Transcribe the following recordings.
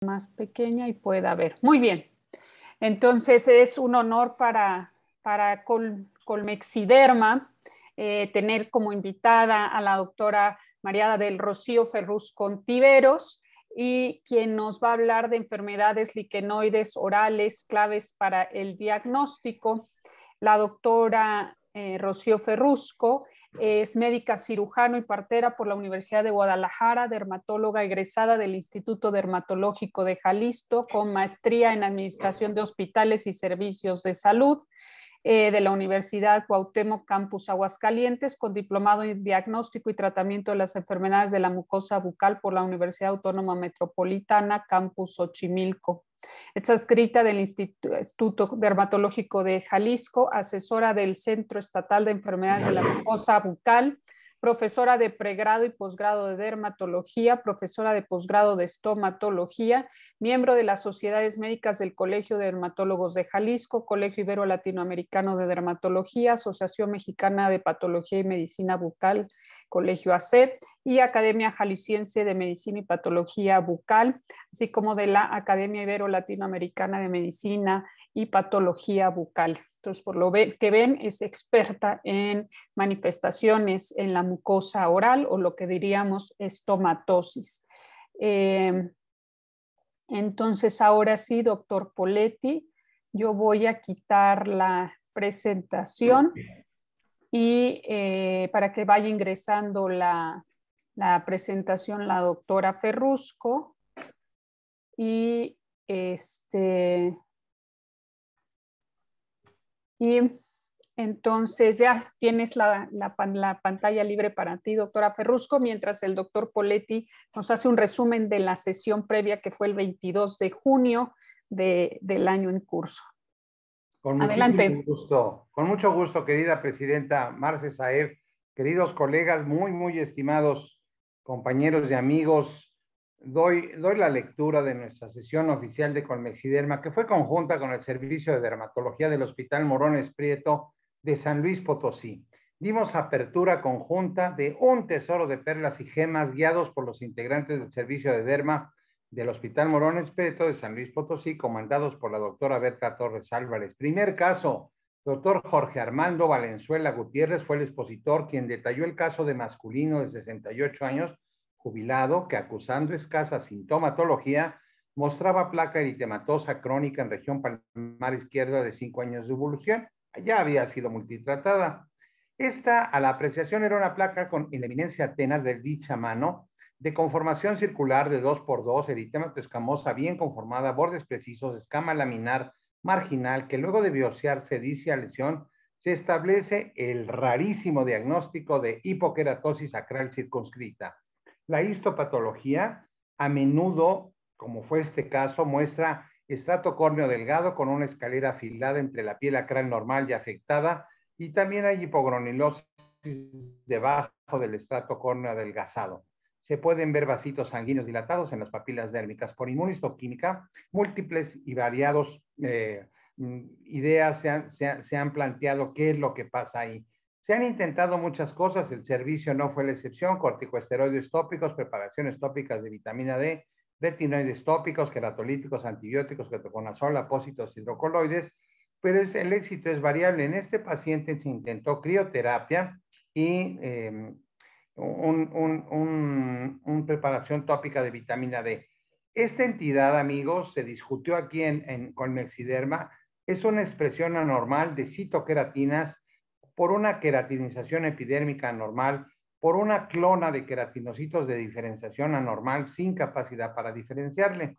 más pequeña y pueda ver. Muy bien. Entonces es un honor para, para Colmexiderma eh, tener como invitada a la doctora Mariada del Rocío Ferrusco Contiveros y quien nos va a hablar de enfermedades liquenoides orales, claves para el diagnóstico. La doctora eh, Rocío Ferrusco es médica cirujano y partera por la Universidad de Guadalajara, dermatóloga egresada del Instituto Dermatológico de Jalisco, con maestría en Administración de Hospitales y Servicios de Salud eh, de la Universidad Cuauhtémoc Campus Aguascalientes, con diplomado en Diagnóstico y Tratamiento de las Enfermedades de la Mucosa Bucal por la Universidad Autónoma Metropolitana Campus Xochimilco. Es adscrita del Instituto Dermatológico de Jalisco, asesora del Centro Estatal de Enfermedades de la Mucosa Bucal, profesora de pregrado y posgrado de dermatología, profesora de posgrado de estomatología, miembro de las sociedades médicas del Colegio de Dermatólogos de Jalisco, Colegio Ibero Latinoamericano de Dermatología, Asociación Mexicana de Patología y Medicina Bucal Colegio AC y Academia Jalisciense de Medicina y Patología Bucal, así como de la Academia Ibero Latinoamericana de Medicina y Patología Bucal. Entonces, por lo que ven, es experta en manifestaciones en la mucosa oral o lo que diríamos estomatosis. Em, entonces, ahora sí, doctor Poletti, yo voy a quitar la presentación y eh, para que vaya ingresando la, presentación la doctora Ferrusco y este y entonces ya tienes la, pantalla libre para ti, doctora Ferrusco, mientras el doctor Poletti nos hace un resumen de la sesión previa que fue el 22 de junio del año en curso. Con Mucho gusto, con mucho gusto, querida presidenta Marce Saer, queridos colegas, muy, muy estimados compañeros y amigos. Doy, doy la lectura de nuestra sesión oficial de Colmexiderma, que fue conjunta con el Servicio de Dermatología del Hospital Morones Prieto de San Luis Potosí. Dimos apertura conjunta de un tesoro de perlas y gemas guiados por los integrantes del Servicio de Derma del Hospital Morón Espeto de San Luis Potosí, comandados por la doctora Berta Torres Álvarez. Primer caso, doctor Jorge Armando Valenzuela Gutiérrez fue el expositor quien detalló el caso de masculino de 68 años, jubilado, que acusando escasa sintomatología, mostraba placa eritematosa crónica en región palmar izquierda de 5 años de evolución. allá había sido multitratada. Esta, a la apreciación, era una placa con eminencia atenas de dicha mano, de conformación circular de 2x2, eritema escamosa bien conformada, bordes precisos, escama laminar marginal, que luego de biopsiar se dice a lesión, se establece el rarísimo diagnóstico de hipoqueratosis acral circunscrita. La histopatología, a menudo, como fue este caso, muestra estrato córneo delgado con una escalera afilada entre la piel acral normal y afectada, y también hay hipogronilosis debajo del estrato córneo adelgazado se pueden ver vasitos sanguíneos dilatados en las papilas dérmicas por inmunistoquímica. Múltiples y variados eh, ideas se han, planteado qué es lo que pasa ahí. Se han intentado muchas cosas, el servicio no fue la excepción, corticoesteroides tópicos, preparaciones tópicas de vitamina D, retinoides tópicos, queratolíticos, antibióticos, ketoconazol, apósitos, hidrocoloides, pero el éxito es variable. En este paciente se intentó crioterapia y em, un, preparación tópica de vitamina D. Esta entidad, amigos, se discutió aquí en, con Mexiderma, es una expresión anormal de citoqueratinas por una queratinización epidérmica anormal, por una clona de queratinocitos de diferenciación anormal sin capacidad para diferenciarle.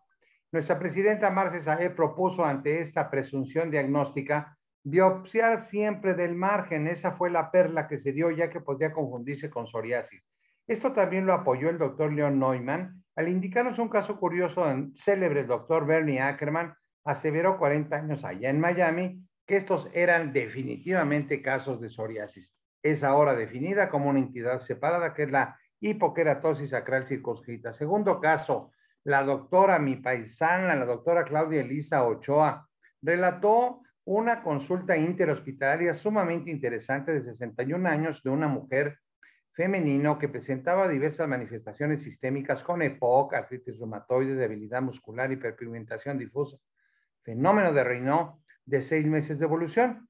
Nuestra presidenta Marce Saé propuso ante esta presunción diagnóstica Biopsiar siempre del margen, esa fue la perla que se dio ya que podía confundirse con psoriasis. Esto también lo apoyó el doctor Leon Neumann al indicarnos un caso curioso en célebre doctor Bernie Ackerman, aseveró 40 años allá en Miami que estos eran definitivamente casos de psoriasis. Es ahora definida como una entidad separada que es la hipoqueratosis sacral circunscrita. Segundo caso, la doctora, mi paisana, la doctora Claudia Elisa Ochoa, relató una consulta interhospitalaria sumamente interesante de 61 años de una mujer femenino que presentaba diversas manifestaciones sistémicas con EPOC, artritis reumatoide, debilidad muscular, hiperpigmentación difusa, fenómeno de reino de seis meses de evolución.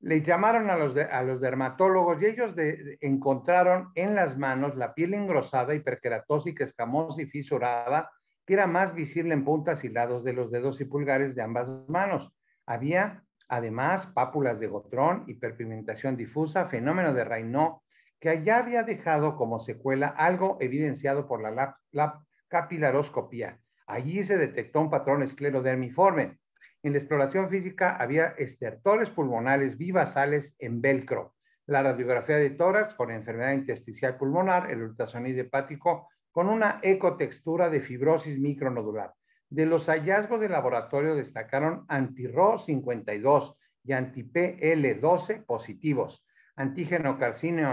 Le llamaron a los, a los dermatólogos y ellos encontraron en las manos la piel engrosada, hiperqueratósica, escamosa y fisurada, que era más visible en puntas y lados de los dedos y pulgares de ambas manos. Había Además, pápulas de Gotrón, hiperpigmentación difusa, fenómeno de Raynaud, que allá había dejado como secuela algo evidenciado por la, la, capilaroscopía. Allí se detectó un patrón esclerodermiforme. En la exploración física había estertores pulmonares bivasales en velcro. La radiografía de tórax con enfermedad intersticial pulmonar, el ultrasonido hepático con una ecotextura de fibrosis micronodular. De los hallazgos de laboratorio destacaron anti-RO 52 y anti-PL12 positivos, antígeno carcinio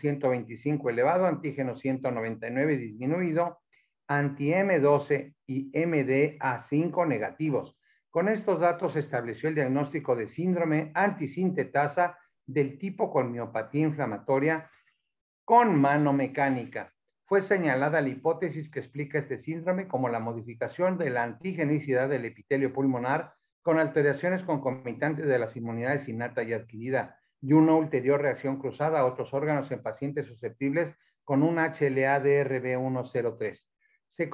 125 elevado, antígeno 199 disminuido, anti-M12 y MDA5 negativos. Con estos datos se estableció el diagnóstico de síndrome antisintetasa del tipo con miopatía inflamatoria con mano mecánica fue señalada la hipótesis que explica este síndrome como la modificación de la antigenicidad del epitelio pulmonar con alteraciones concomitantes de las inmunidades innata y adquirida y una ulterior reacción cruzada a otros órganos en pacientes susceptibles con un HLA-DRB103. Se,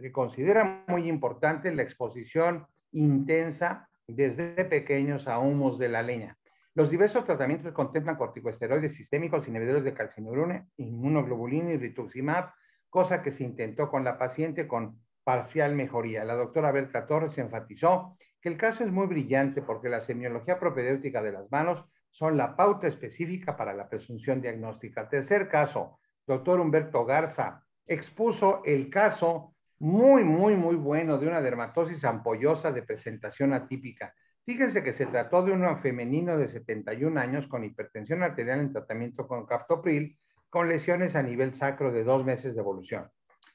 se considera muy importante la exposición intensa desde pequeños a humos de la leña. Los diversos tratamientos contemplan corticosteroides sistémicos, inhibidores de calcineurina, inmunoglobulina y rituximab, cosa que se intentó con la paciente con parcial mejoría. La doctora Berta Torres enfatizó que el caso es muy brillante porque la semiología propedéutica de las manos son la pauta específica para la presunción diagnóstica. Tercer caso, doctor Humberto Garza expuso el caso muy, muy, muy bueno de una dermatosis ampollosa de presentación atípica. Fíjense que se trató de un femenino de 71 años con hipertensión arterial en tratamiento con captopril, con lesiones a nivel sacro de dos meses de evolución.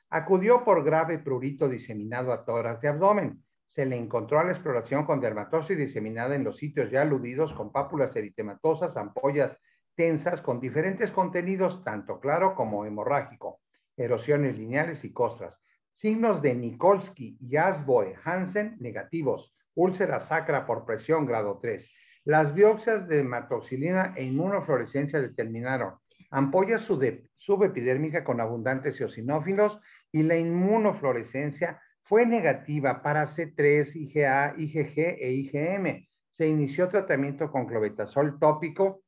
Acudió por grave prurito diseminado a toras de abdomen. Se le encontró a la exploración con dermatosis diseminada en los sitios ya aludidos con pápulas eritematosas, ampollas tensas con diferentes contenidos, tanto claro como hemorrágico, erosiones lineales y costras. Signos de Nikolsky y Asboe Hansen negativos úlcera sacra por presión grado 3. Las biopsias de hematoxilina e inmunofluorescencia determinaron ampolla subepidérmica con abundantes eosinófilos y la inmunofluorescencia fue negativa para C3, IgA, IgG e IgM. Se inició tratamiento con clobetasol tópico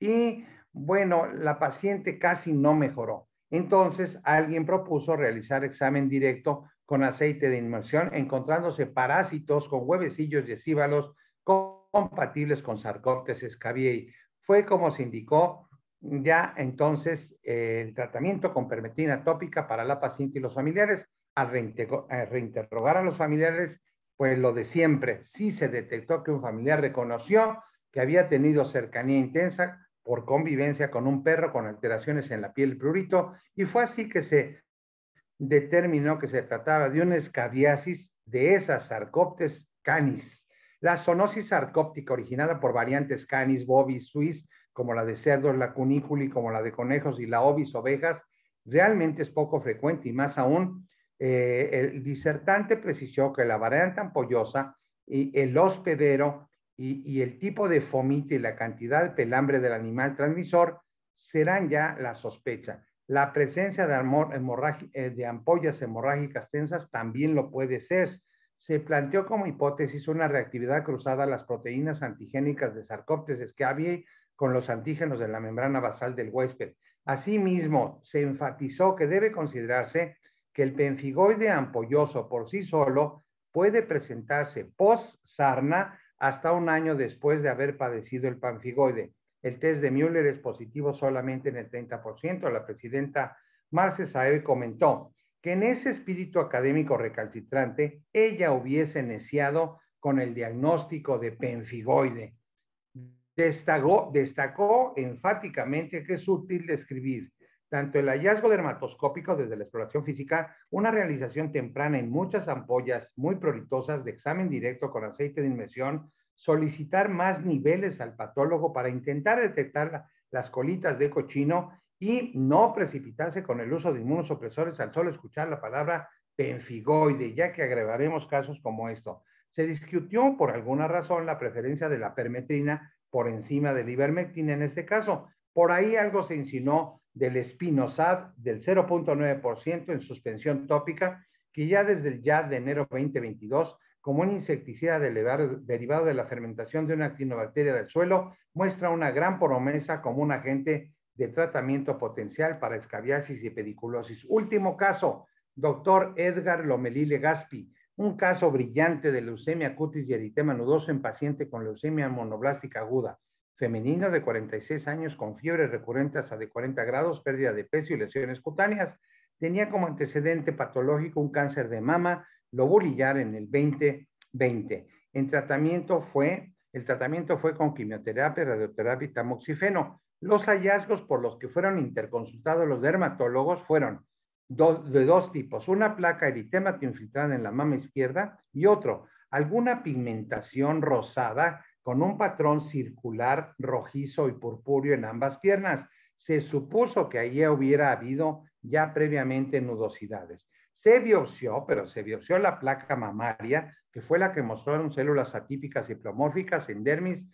y, bueno, la paciente casi no mejoró. Entonces, alguien propuso realizar examen directo con aceite de inmersión, encontrándose parásitos con huevecillos y esíbalos compatibles con sarcóptes escabiei. Fue como se indicó ya entonces eh, el tratamiento con permetina tópica para la paciente y los familiares. Al eh, reinterrogar a los familiares, pues lo de siempre, sí se detectó que un familiar reconoció que había tenido cercanía intensa por convivencia con un perro con alteraciones en la piel prurito, y fue así que se determinó que se trataba de una escabiasis de esas sarcoptes canis. La zoonosis sarcóptica originada por variantes canis, bovis, suis, como la de cerdos, la cunículi, como la de conejos y la ovis, ovejas, realmente es poco frecuente y más aún, eh, el disertante precisó que la variante ampollosa y el hospedero y, y, el tipo de fomite y la cantidad de pelambre del animal transmisor serán ya la sospecha. La presencia eh, de, ampollas hemorrágicas tensas también lo puede ser. Se planteó como hipótesis una reactividad cruzada a las proteínas antigénicas de sarcóptesis que con los antígenos de la membrana basal del huésped. Asimismo, se enfatizó que debe considerarse que el penfigoide ampolloso por sí solo puede presentarse post-sarna hasta un año después de haber padecido el panfigoide. El test de Müller es positivo solamente en el 30%. La presidenta Marce Saeb comentó que en ese espíritu académico recalcitrante, ella hubiese neciado con el diagnóstico de penfigoide. Destacó, enfáticamente que es útil describir tanto el hallazgo dermatoscópico desde la exploración física, una realización temprana en muchas ampollas muy prolitosas de examen directo con aceite de inmersión solicitar más niveles al patólogo para intentar detectar las colitas de cochino y no precipitarse con el uso de inmunosupresores al solo escuchar la palabra penfigoide, ya que agregaremos casos como esto. Se discutió por alguna razón la preferencia de la permetrina por encima de la ivermectina en este caso. Por ahí algo se insinuó del espinosad del 0.9% en suspensión tópica, que ya desde el ya de enero 2022 como un insecticida derivado de la fermentación de una actinobacteria del suelo, muestra una gran promesa como un agente de tratamiento potencial para escabiasis y pediculosis. Último caso, doctor Edgar Lomelí Legaspi, un caso brillante de leucemia cutis y eritema nudoso en paciente con leucemia monoblástica aguda, femenina de 46 años con fiebres recurrentes a de 40 grados, pérdida de peso y lesiones cutáneas. Tenía como antecedente patológico un cáncer de mama, lo en el 2020. En tratamiento fue, el tratamiento fue con quimioterapia, radioterapia y tamoxifeno. Los hallazgos por los que fueron interconsultados los dermatólogos fueron de dos tipos, una placa eritemática infiltrada en la mama izquierda y otro, alguna pigmentación rosada con un patrón circular rojizo y purpúreo en ambas piernas. Se supuso que allí hubiera habido ya previamente nudosidades se biopsió, pero se biopsió la placa mamaria, que fue la que mostraron células atípicas y plomórficas en dermis,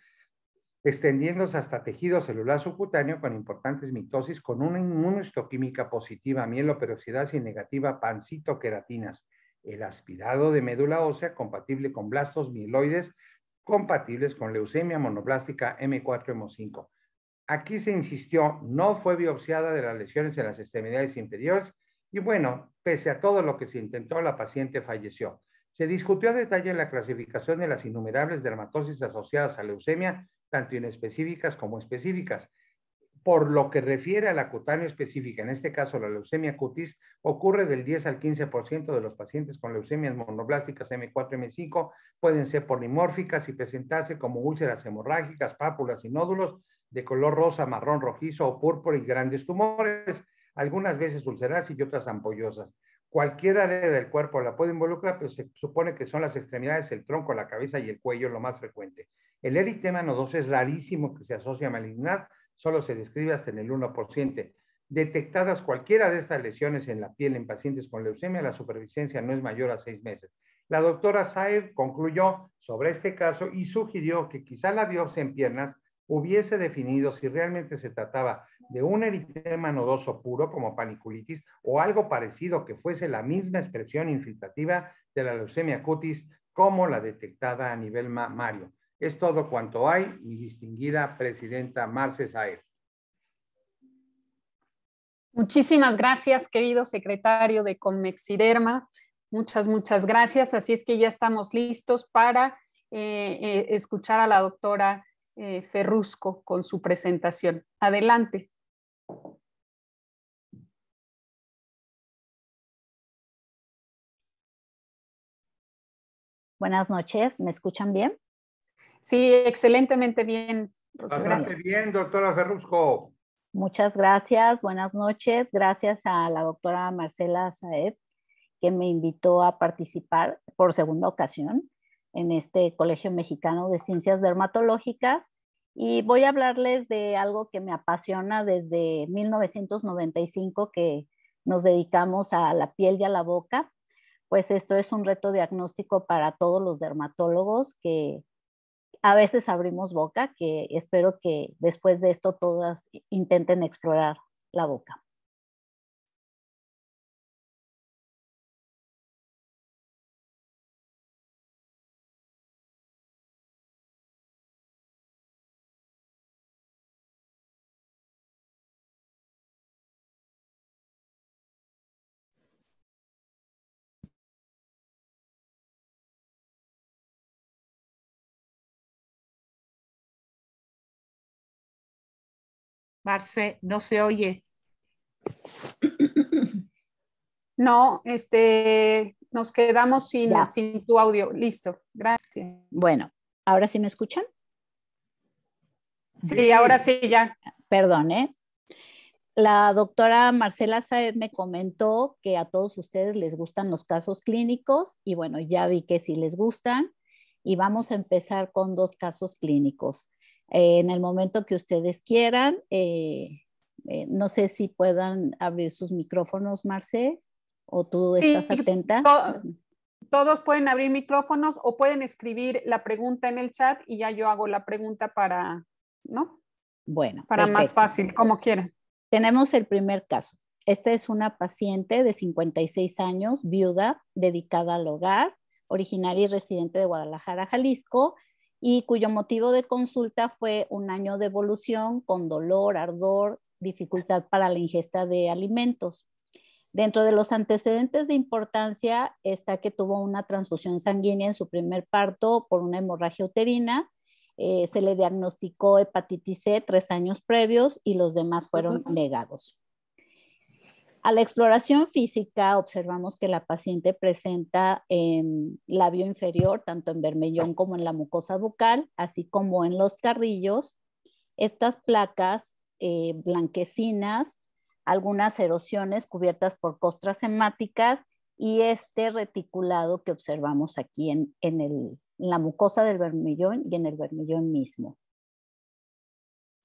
extendiéndose hasta tejido celular subcutáneo con importantes mitosis, con una inmunohistoquímica positiva, mieloperoxidasa y negativa, pancitoqueratinas, el aspirado de médula ósea compatible con blastos mieloides, compatibles con leucemia monoblástica M4-M5. Aquí se insistió, no fue biopsiada de las lesiones en las extremidades inferiores, y bueno, pese a todo lo que se intentó, la paciente falleció. Se discutió a detalle la clasificación de las innumerables dermatosis asociadas a leucemia, tanto inespecíficas como específicas. Por lo que refiere a la cutánea específica, en este caso la leucemia cutis, ocurre del 10 al 15% de los pacientes con leucemias monoblásticas M4-M5, pueden ser polimórficas y presentarse como úlceras hemorrágicas, pápulas y nódulos de color rosa, marrón, rojizo o púrpura y grandes tumores algunas veces ulceradas y otras ampollosas. Cualquier área del cuerpo la puede involucrar, pero se supone que son las extremidades, el tronco, la cabeza y el cuello lo más frecuente. El eritema nodoso es rarísimo que se asocia a malignidad, solo se describe hasta en el 1%. Detectadas cualquiera de estas lesiones en la piel en pacientes con leucemia, la supervivencia no es mayor a seis meses. La doctora Saer concluyó sobre este caso y sugirió que quizá la biopsia en piernas hubiese definido si realmente se trataba de un eritema nodoso puro como paniculitis o algo parecido que fuese la misma expresión infiltrativa de la leucemia cutis como la detectada a nivel mamario. Es todo cuanto hay, mi distinguida presidenta Marce Aer. Muchísimas gracias, querido secretario de Conmexiderma. Muchas, muchas gracias. Así es que ya estamos listos para eh, eh, escuchar a la doctora eh, Ferrusco con su presentación. Adelante. Buenas noches, ¿me escuchan bien? Sí, excelentemente bien. Bastante bien, doctora Ferrusco. Muchas gracias, buenas noches. Gracias a la doctora Marcela Saed que me invitó a participar por segunda ocasión en este Colegio Mexicano de Ciencias Dermatológicas. Y voy a hablarles de algo que me apasiona desde 1995 que nos dedicamos a la piel y a la boca. Pues esto es un reto diagnóstico para todos los dermatólogos que a veces abrimos boca, que espero que después de esto todas intenten explorar la boca. Marce, no se oye. No, este, nos quedamos sin, sin tu audio. Listo, gracias. Bueno, ¿ahora sí me escuchan? Sí, ahora sí, ya. Perdón, ¿eh? La doctora Marcela Saez me comentó que a todos ustedes les gustan los casos clínicos y bueno, ya vi que sí les gustan y vamos a empezar con dos casos clínicos. Eh, en el momento que ustedes quieran. Eh, eh, no sé si puedan abrir sus micrófonos, Marce, o tú estás atenta. todos pueden abrir micrófonos o pueden escribir la pregunta en el chat y ya yo hago la pregunta para, ¿no? Bueno. Para más fácil, como quieran. Tenemos el primer caso. Esta es una paciente de 56 años, viuda, dedicada al hogar, originaria y residente de Guadalajara, Jalisco, y cuyo motivo de consulta fue un año de evolución con dolor, ardor, dificultad para la ingesta de alimentos. Dentro de los antecedentes de importancia está que tuvo una transfusión sanguínea en su primer parto por una hemorragia uterina. Eh, se le diagnosticó hepatitis C tres años previos y los demás fueron negados. A la exploración física observamos que la paciente presenta en labio inferior, tanto en vermellón como en la mucosa bucal, así como en los carrillos, estas placas eh, blanquecinas, algunas erosiones cubiertas por costras hemáticas y este reticulado que observamos aquí en, la mucosa del vermellón y en el vermellón mismo.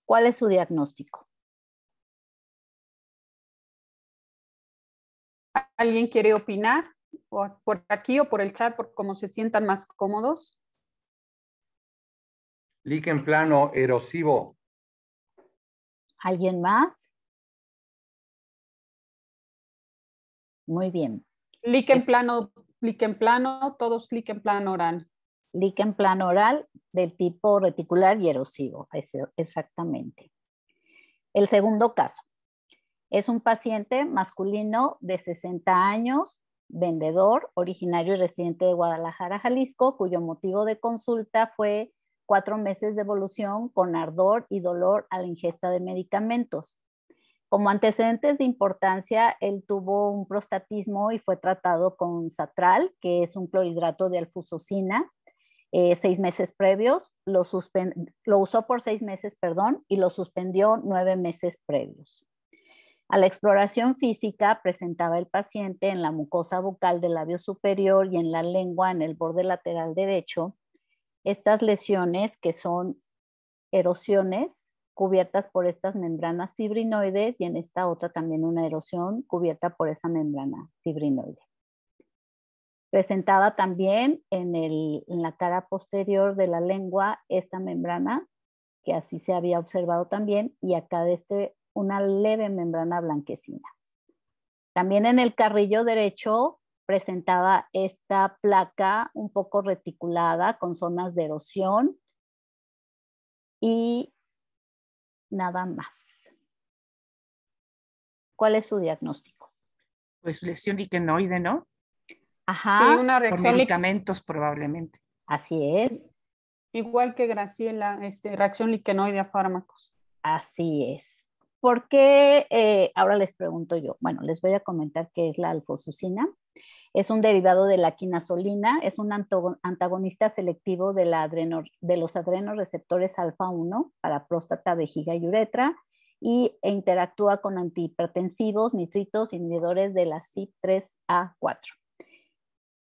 ¿Cuál es su diagnóstico? ¿Alguien quiere opinar? por aquí o por el chat, por cómo se sientan más cómodos. en plano erosivo. ¿Alguien más? Muy bien. en eh, plano, en plano, todos en plano oral. en plano oral del tipo reticular y erosivo, exactamente. El segundo caso, es un paciente masculino de 60 años, vendedor, originario y residente de Guadalajara, Jalisco, cuyo motivo de consulta fue cuatro meses de evolución con ardor y dolor a la ingesta de medicamentos. Como antecedentes de importancia, él tuvo un prostatismo y fue tratado con satral, que es un clorhidrato de alfusocina, eh, seis meses previos, lo, lo, usó por seis meses, perdón, y lo suspendió nueve meses previos. A la exploración física presentaba el paciente en la mucosa bucal del labio superior y en la lengua en el borde lateral derecho estas lesiones que son erosiones cubiertas por estas membranas fibrinoides y en esta otra también una erosión cubierta por esa membrana fibrinoide. Presentaba también en, la cara posterior de la lengua esta membrana, que así se había observado también, y acá de este una leve membrana blanquecina. También en el carrillo derecho presentaba esta placa un poco reticulada con zonas de erosión y nada más. ¿Cuál es su diagnóstico? Pues lesión liquenoide, ¿no? Ajá. Sí, una reacción. Por medicamentos probablemente. Así es. Igual que Graciela, este, reacción liquenoide a fármacos. Así es. ¿Por qué? Eh, ahora les pregunto yo. Bueno, les voy a comentar qué es la alfosucina. Es un derivado de la quinasolina, es un antagonista selectivo de, los adrenoreceptores alfa-1 para próstata, vejiga y uretra y, e interactúa con antihipertensivos, nitritos, inhibidores de la CYP3A4.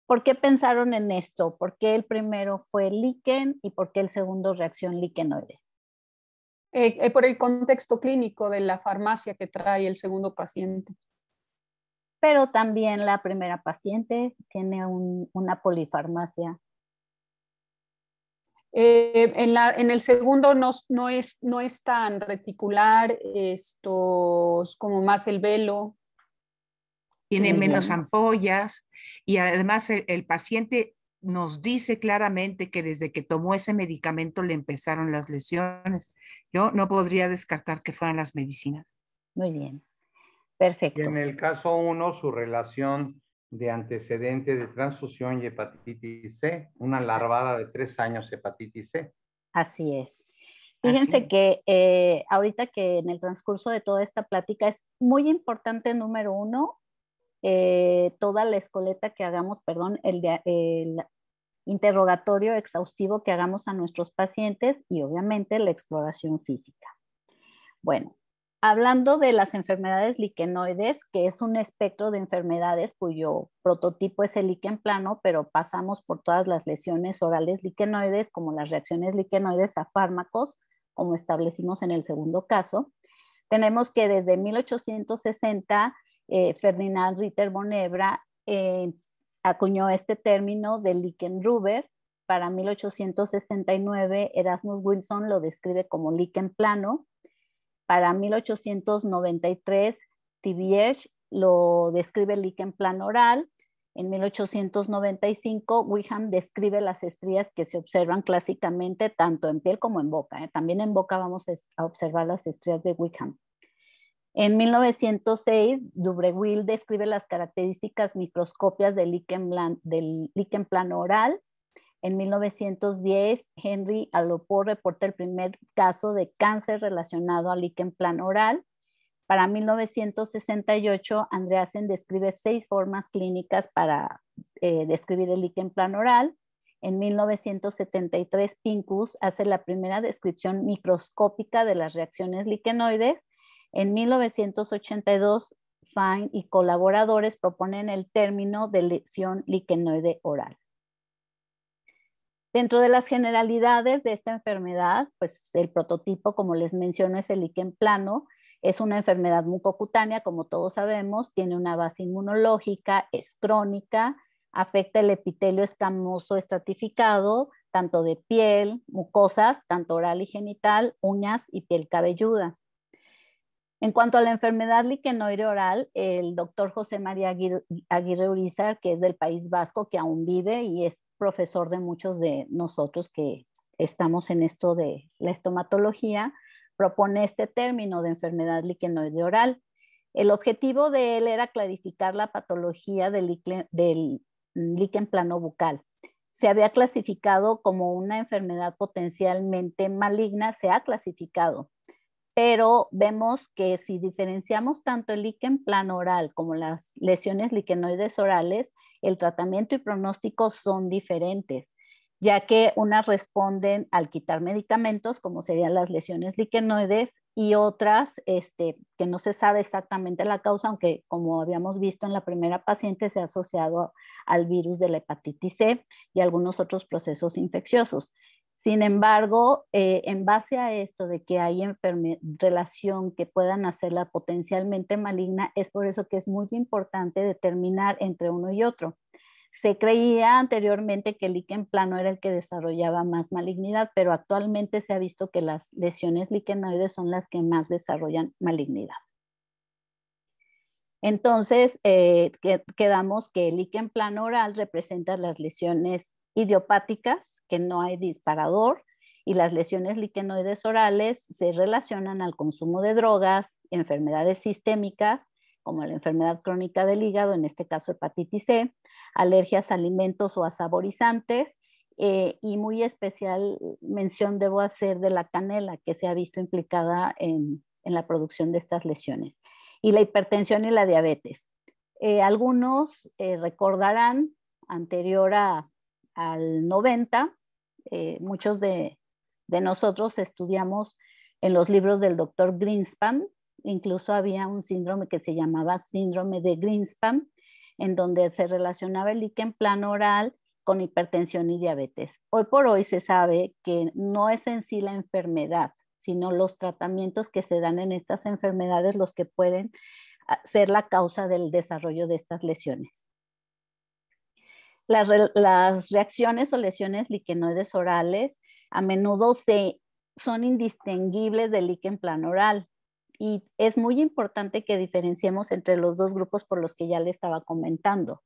¿Por qué pensaron en esto? ¿Por qué el primero fue líquen y por qué el segundo reacción liquenoide? Eh, eh, por el contexto clínico de la farmacia que trae el segundo paciente. Pero también la primera paciente tiene una polifarmacia. Eh, en, la, en, el segundo no, es, no es tan reticular, esto es como más el velo. Tiene menos ampollas y además el paciente nos dice claramente que desde que tomó ese medicamento le empezaron las lesiones. Yo no podría descartar que fueran las medicinas. Muy bien, perfecto. en el caso 1, su relación de antecedente de transfusión y hepatitis C, una larvada de tres años hepatitis C. Así es. Fíjense que eh, ahorita que en el transcurso de toda esta plática es muy importante, número uno, eh, toda la escoleta que hagamos, perdón, el, el interrogatorio exhaustivo que hagamos a nuestros pacientes y obviamente la exploración física. Bueno, hablando de las enfermedades liquenoides, que es un espectro de enfermedades cuyo prototipo es el liquen plano, pero pasamos por todas las lesiones orales liquenoides, como las reacciones liquenoides a fármacos, como establecimos en el segundo caso. Tenemos que desde 1860 eh, Ferdinand Ritter Bonebra eh, acuñó este término de ruber Para 1869, Erasmus Wilson lo describe como liquen plano. Para 1893, Tibierge lo describe liquen plano oral. En 1895, Wiham describe las estrías que se observan clásicamente tanto en piel como en boca. ¿eh? También en boca vamos a observar las estrías de Wickham. En 1906, Dubreuil describe las características microscopias del líquen, plan, plano oral. En 1910, Henry Alopor reporta el primer caso de cáncer relacionado al líquen plano oral. Para 1968, Andreasen describe seis formas clínicas para eh, describir el líquen plano oral. En 1973, Pincus hace la primera descripción microscópica de las reacciones liquenoides en 1982, Fine y colaboradores proponen el término de lesión liquenoide oral. Dentro de las generalidades de esta enfermedad, pues el prototipo, como les menciono, es el liquen plano. Es una enfermedad mucocutánea, como todos sabemos, tiene una base inmunológica, es crónica, afecta el epitelio escamoso estratificado, tanto de piel, mucosas, tanto oral y genital, uñas y piel cabelluda. En cuanto a la enfermedad liquenoide oral, el doctor José María Aguirre Uriza, que es del País Vasco, que aún vive y es profesor de muchos de nosotros que estamos en esto de la estomatología, propone este término de enfermedad liquenoide oral. El objetivo de él era clarificar la patología del, liquen, del plano bucal. Se había clasificado como una enfermedad potencialmente maligna, se ha clasificado pero vemos que si diferenciamos tanto el liquen plano oral como las lesiones liquenoides orales, el tratamiento y pronóstico son diferentes, ya que unas responden al quitar medicamentos, como serían las lesiones liquenoides, y otras este, que no se sabe exactamente la causa, aunque como habíamos visto en la primera paciente, se ha asociado al virus de la hepatitis C y algunos otros procesos infecciosos. Sin embargo, eh, en base a esto de que hay relación que puedan hacerla potencialmente maligna, es por eso que es muy importante determinar entre uno y otro. Se creía anteriormente que el líquen plano era el que desarrollaba más malignidad, pero actualmente se ha visto que las lesiones liquenoides son las que más desarrollan malignidad. Entonces, eh, quedamos que el líquen plano oral representa las lesiones idiopáticas, que no hay disparador y las lesiones liquenoides orales se relacionan al consumo de drogas, enfermedades sistémicas, como la enfermedad crónica del hígado, en este caso hepatitis C, alergias a alimentos o a saborizantes, eh, y muy especial mención debo hacer de la canela, que se ha visto implicada en, la producción de estas lesiones, y la hipertensión y la diabetes. Eh, algunos eh, recordarán, anterior a, al 90, eh, muchos de, de, nosotros estudiamos en los libros del doctor Greenspan, incluso había un síndrome que se llamaba síndrome de Greenspan, en donde se relacionaba el líquen plano oral con hipertensión y diabetes. Hoy por hoy se sabe que no es en sí la enfermedad, sino los tratamientos que se dan en estas enfermedades los que pueden ah, ser la causa del desarrollo de estas lesiones. Las, reacciones o lesiones liquenoides orales a menudo se, son indistinguibles del liquen plan oral y es muy importante que diferenciemos entre los dos grupos por los que ya le estaba comentando.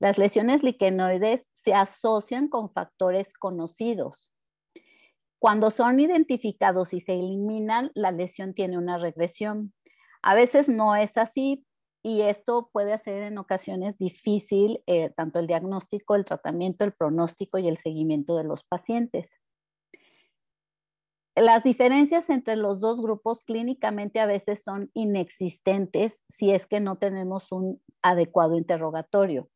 Las lesiones liquenoides se asocian con factores conocidos. Cuando son identificados y se eliminan, la lesión tiene una regresión. A veces no es así, y esto puede hacer en ocasiones difícil eh, tanto el diagnóstico, el tratamiento, el pronóstico y el seguimiento de los pacientes. Las diferencias entre los dos grupos clínicamente a veces son inexistentes si es que no tenemos un adecuado interrogatorio.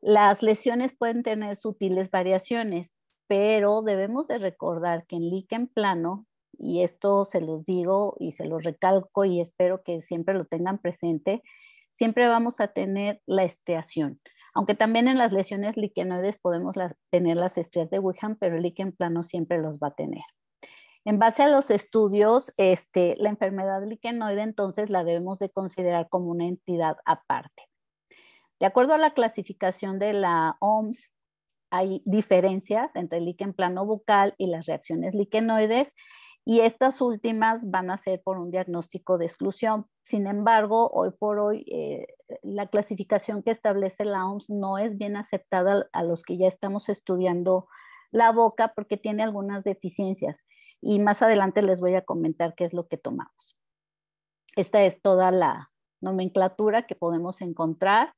Las lesiones pueden tener sutiles variaciones, pero debemos de recordar que en líquen plano, y esto se los digo y se los recalco y espero que siempre lo tengan presente, siempre vamos a tener la estriación. Aunque también en las lesiones liquenoides podemos tener las estrías de Wuhan, pero el liquen plano siempre los va a tener. En base a los estudios, este, la enfermedad liquenoide entonces la debemos de considerar como una entidad aparte. De acuerdo a la clasificación de la OMS, hay diferencias entre el liquen plano bucal y las reacciones liquenoides y estas últimas van a ser por un diagnóstico de exclusión. Sin embargo, hoy por hoy eh, la clasificación que establece la OMS no es bien aceptada a, los que ya estamos estudiando la boca porque tiene algunas deficiencias y más adelante les voy a comentar qué es lo que tomamos. Esta es toda la nomenclatura que podemos encontrar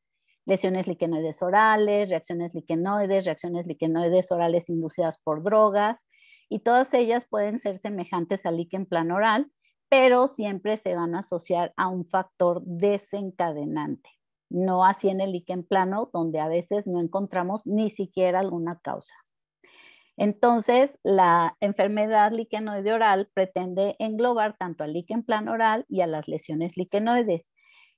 lesiones liquenoides orales, reacciones liquenoides, reacciones liquenoides orales inducidas por drogas, y todas ellas pueden ser semejantes al líquen plano oral, pero siempre se van a asociar a un factor desencadenante, no así en el líquen plano, donde a veces no encontramos ni siquiera alguna causa. Entonces, la enfermedad liquenoide oral pretende englobar tanto al líquen plano oral y a las lesiones liquenoides.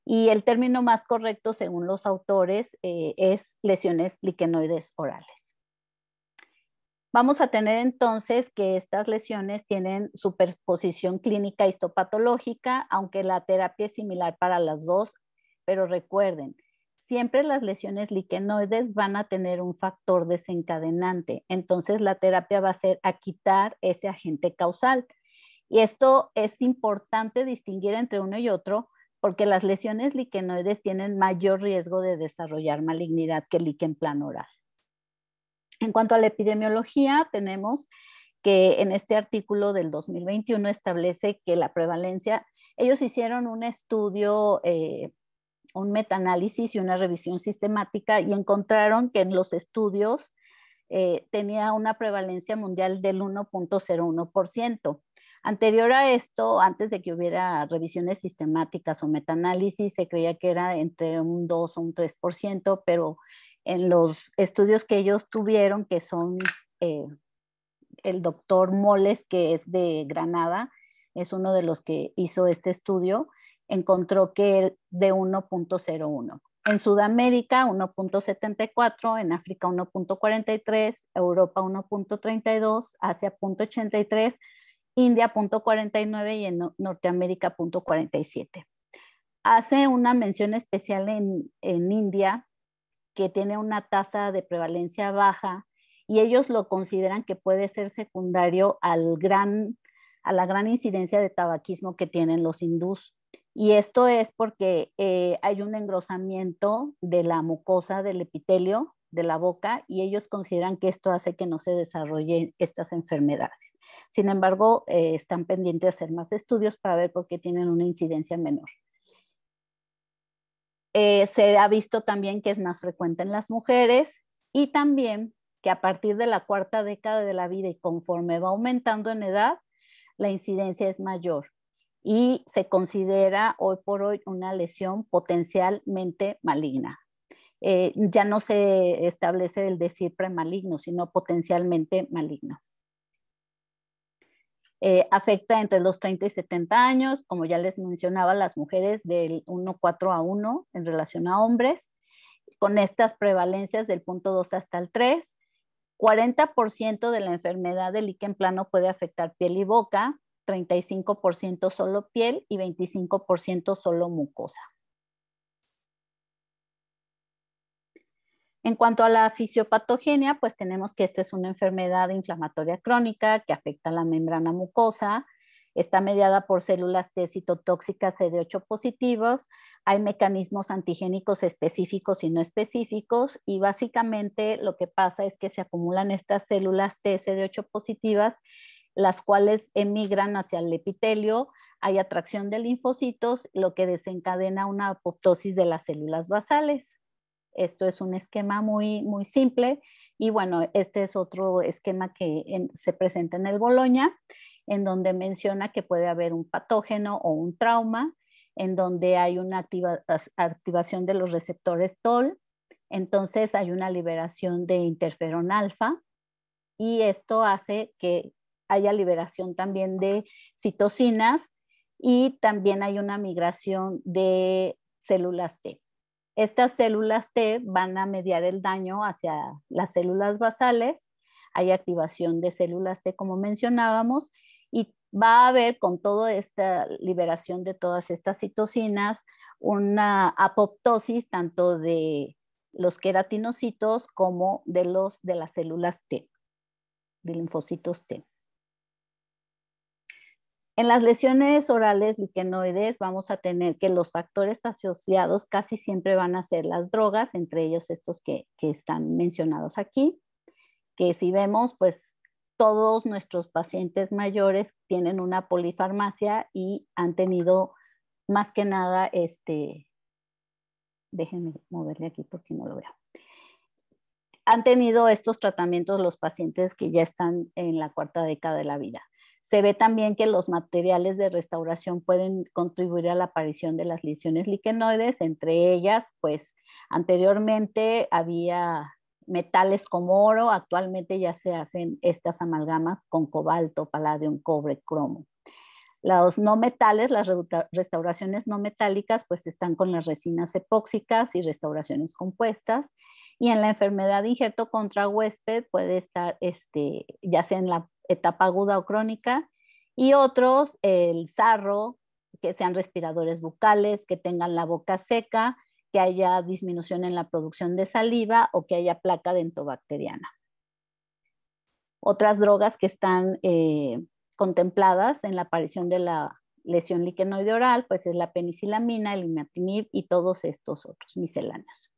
Y el término más correcto, según los autores, eh, es lesiones liquenoides orales. Vamos a tener entonces que estas lesiones tienen superposición clínica histopatológica, aunque la terapia es similar para las dos, pero recuerden, siempre las lesiones liquenoides van a tener un factor desencadenante. Entonces la terapia va a ser a quitar ese agente causal. Y esto es importante distinguir entre uno y otro porque las lesiones liquenoides tienen mayor riesgo de desarrollar malignidad que el liquen planoral. oral. En cuanto a la epidemiología, tenemos que en este artículo del 2021 establece que la prevalencia, ellos hicieron un estudio, eh, un metaanálisis y una revisión sistemática y encontraron que en los estudios eh, tenía una prevalencia mundial del 1.01%. Anterior a esto, antes de que hubiera revisiones sistemáticas o metaanálisis, se creía que era entre un 2 o un 3%, pero en los estudios que ellos tuvieron, que son eh, el doctor Moles, que es de Granada, es uno de los que hizo este estudio, encontró que de 1.01. En Sudamérica 1.74, en África 1.43, Europa 1.32, Asia 0.83, India 0.49 y en Norteamérica 0.47. Hace una mención especial en, en India que tiene una tasa de prevalencia baja y ellos lo consideran que puede ser secundario al gran, a la gran incidencia de tabaquismo que tienen los hindús. Y esto es porque eh, hay un engrosamiento de la mucosa del epitelio de la boca y ellos consideran que esto hace que no se desarrollen estas enfermedades. Sin embargo, eh, están pendientes de hacer más estudios para ver por qué tienen una incidencia menor. Eh, se ha visto también que es más frecuente en las mujeres y también que a partir de la cuarta década de la vida y conforme va aumentando en edad, la incidencia es mayor y se considera hoy por hoy una lesión potencialmente maligna. Eh, ya no se establece el decir premaligno, sino potencialmente maligno. Eh, afecta entre los 30 y 70 años, como ya les mencionaba, las mujeres del 1,4 a 1 en relación a hombres, con estas prevalencias del punto 2 hasta el 3. 40% de la enfermedad del líquen plano puede afectar piel y boca, 35% solo piel y 25% solo mucosa. En cuanto a la fisiopatogenia, pues tenemos que esta es una enfermedad inflamatoria crónica que afecta a la membrana mucosa, está mediada por células T citotóxicas CD8 positivas, hay mecanismos antigénicos específicos y no específicos y básicamente lo que pasa es que se acumulan estas células T CD8 positivas las cuales emigran hacia el epitelio, hay atracción de linfocitos, lo que desencadena una apoptosis de las células basales. Esto es un esquema muy, muy simple y bueno, este es otro esquema que se presenta en el Boloña, en donde menciona que puede haber un patógeno o un trauma, en donde hay una activación de los receptores TOL, entonces hay una liberación de interferón alfa y esto hace que haya liberación también de citocinas y también hay una migración de células T. Estas células T van a mediar el daño hacia las células basales. Hay activación de células T, como mencionábamos, y va a haber con toda esta liberación de todas estas citocinas una apoptosis tanto de los queratinocitos como de, los, de las células T, de linfocitos T. En las lesiones orales liquenoides vamos a tener que los factores asociados casi siempre van a ser las drogas, entre ellos estos que, que están mencionados aquí, que si vemos, pues todos nuestros pacientes mayores tienen una polifarmacia y han tenido más que nada, este, déjenme moverle aquí porque no lo veo. Han tenido estos tratamientos los pacientes que ya están en la cuarta década de la vida. Se ve también que los materiales de restauración pueden contribuir a la aparición de las lesiones liquenoides, entre ellas, pues anteriormente había metales como oro, actualmente ya se hacen estas amalgamas con cobalto, paladio, cobre, cromo. Los no metales, las restauraciones no metálicas, pues están con las resinas epóxicas y restauraciones compuestas. Y en la enfermedad injerto contra huésped puede estar, este, ya sea en la etapa aguda o crónica, y otros, el sarro, que sean respiradores bucales, que tengan la boca seca, que haya disminución en la producción de saliva o que haya placa dentobacteriana. Otras drogas que están eh, contempladas en la aparición de la lesión liquenoide oral, pues es la penicilamina, el imatinib y todos estos otros misceláneos.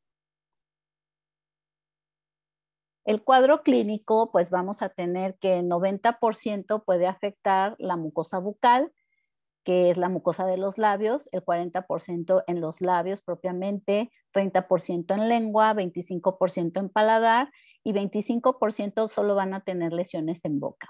El cuadro clínico, pues vamos a tener que 90% puede afectar la mucosa bucal, que es la mucosa de los labios, el 40% en los labios propiamente, 30% en lengua, 25% en paladar y 25% solo van a tener lesiones en boca.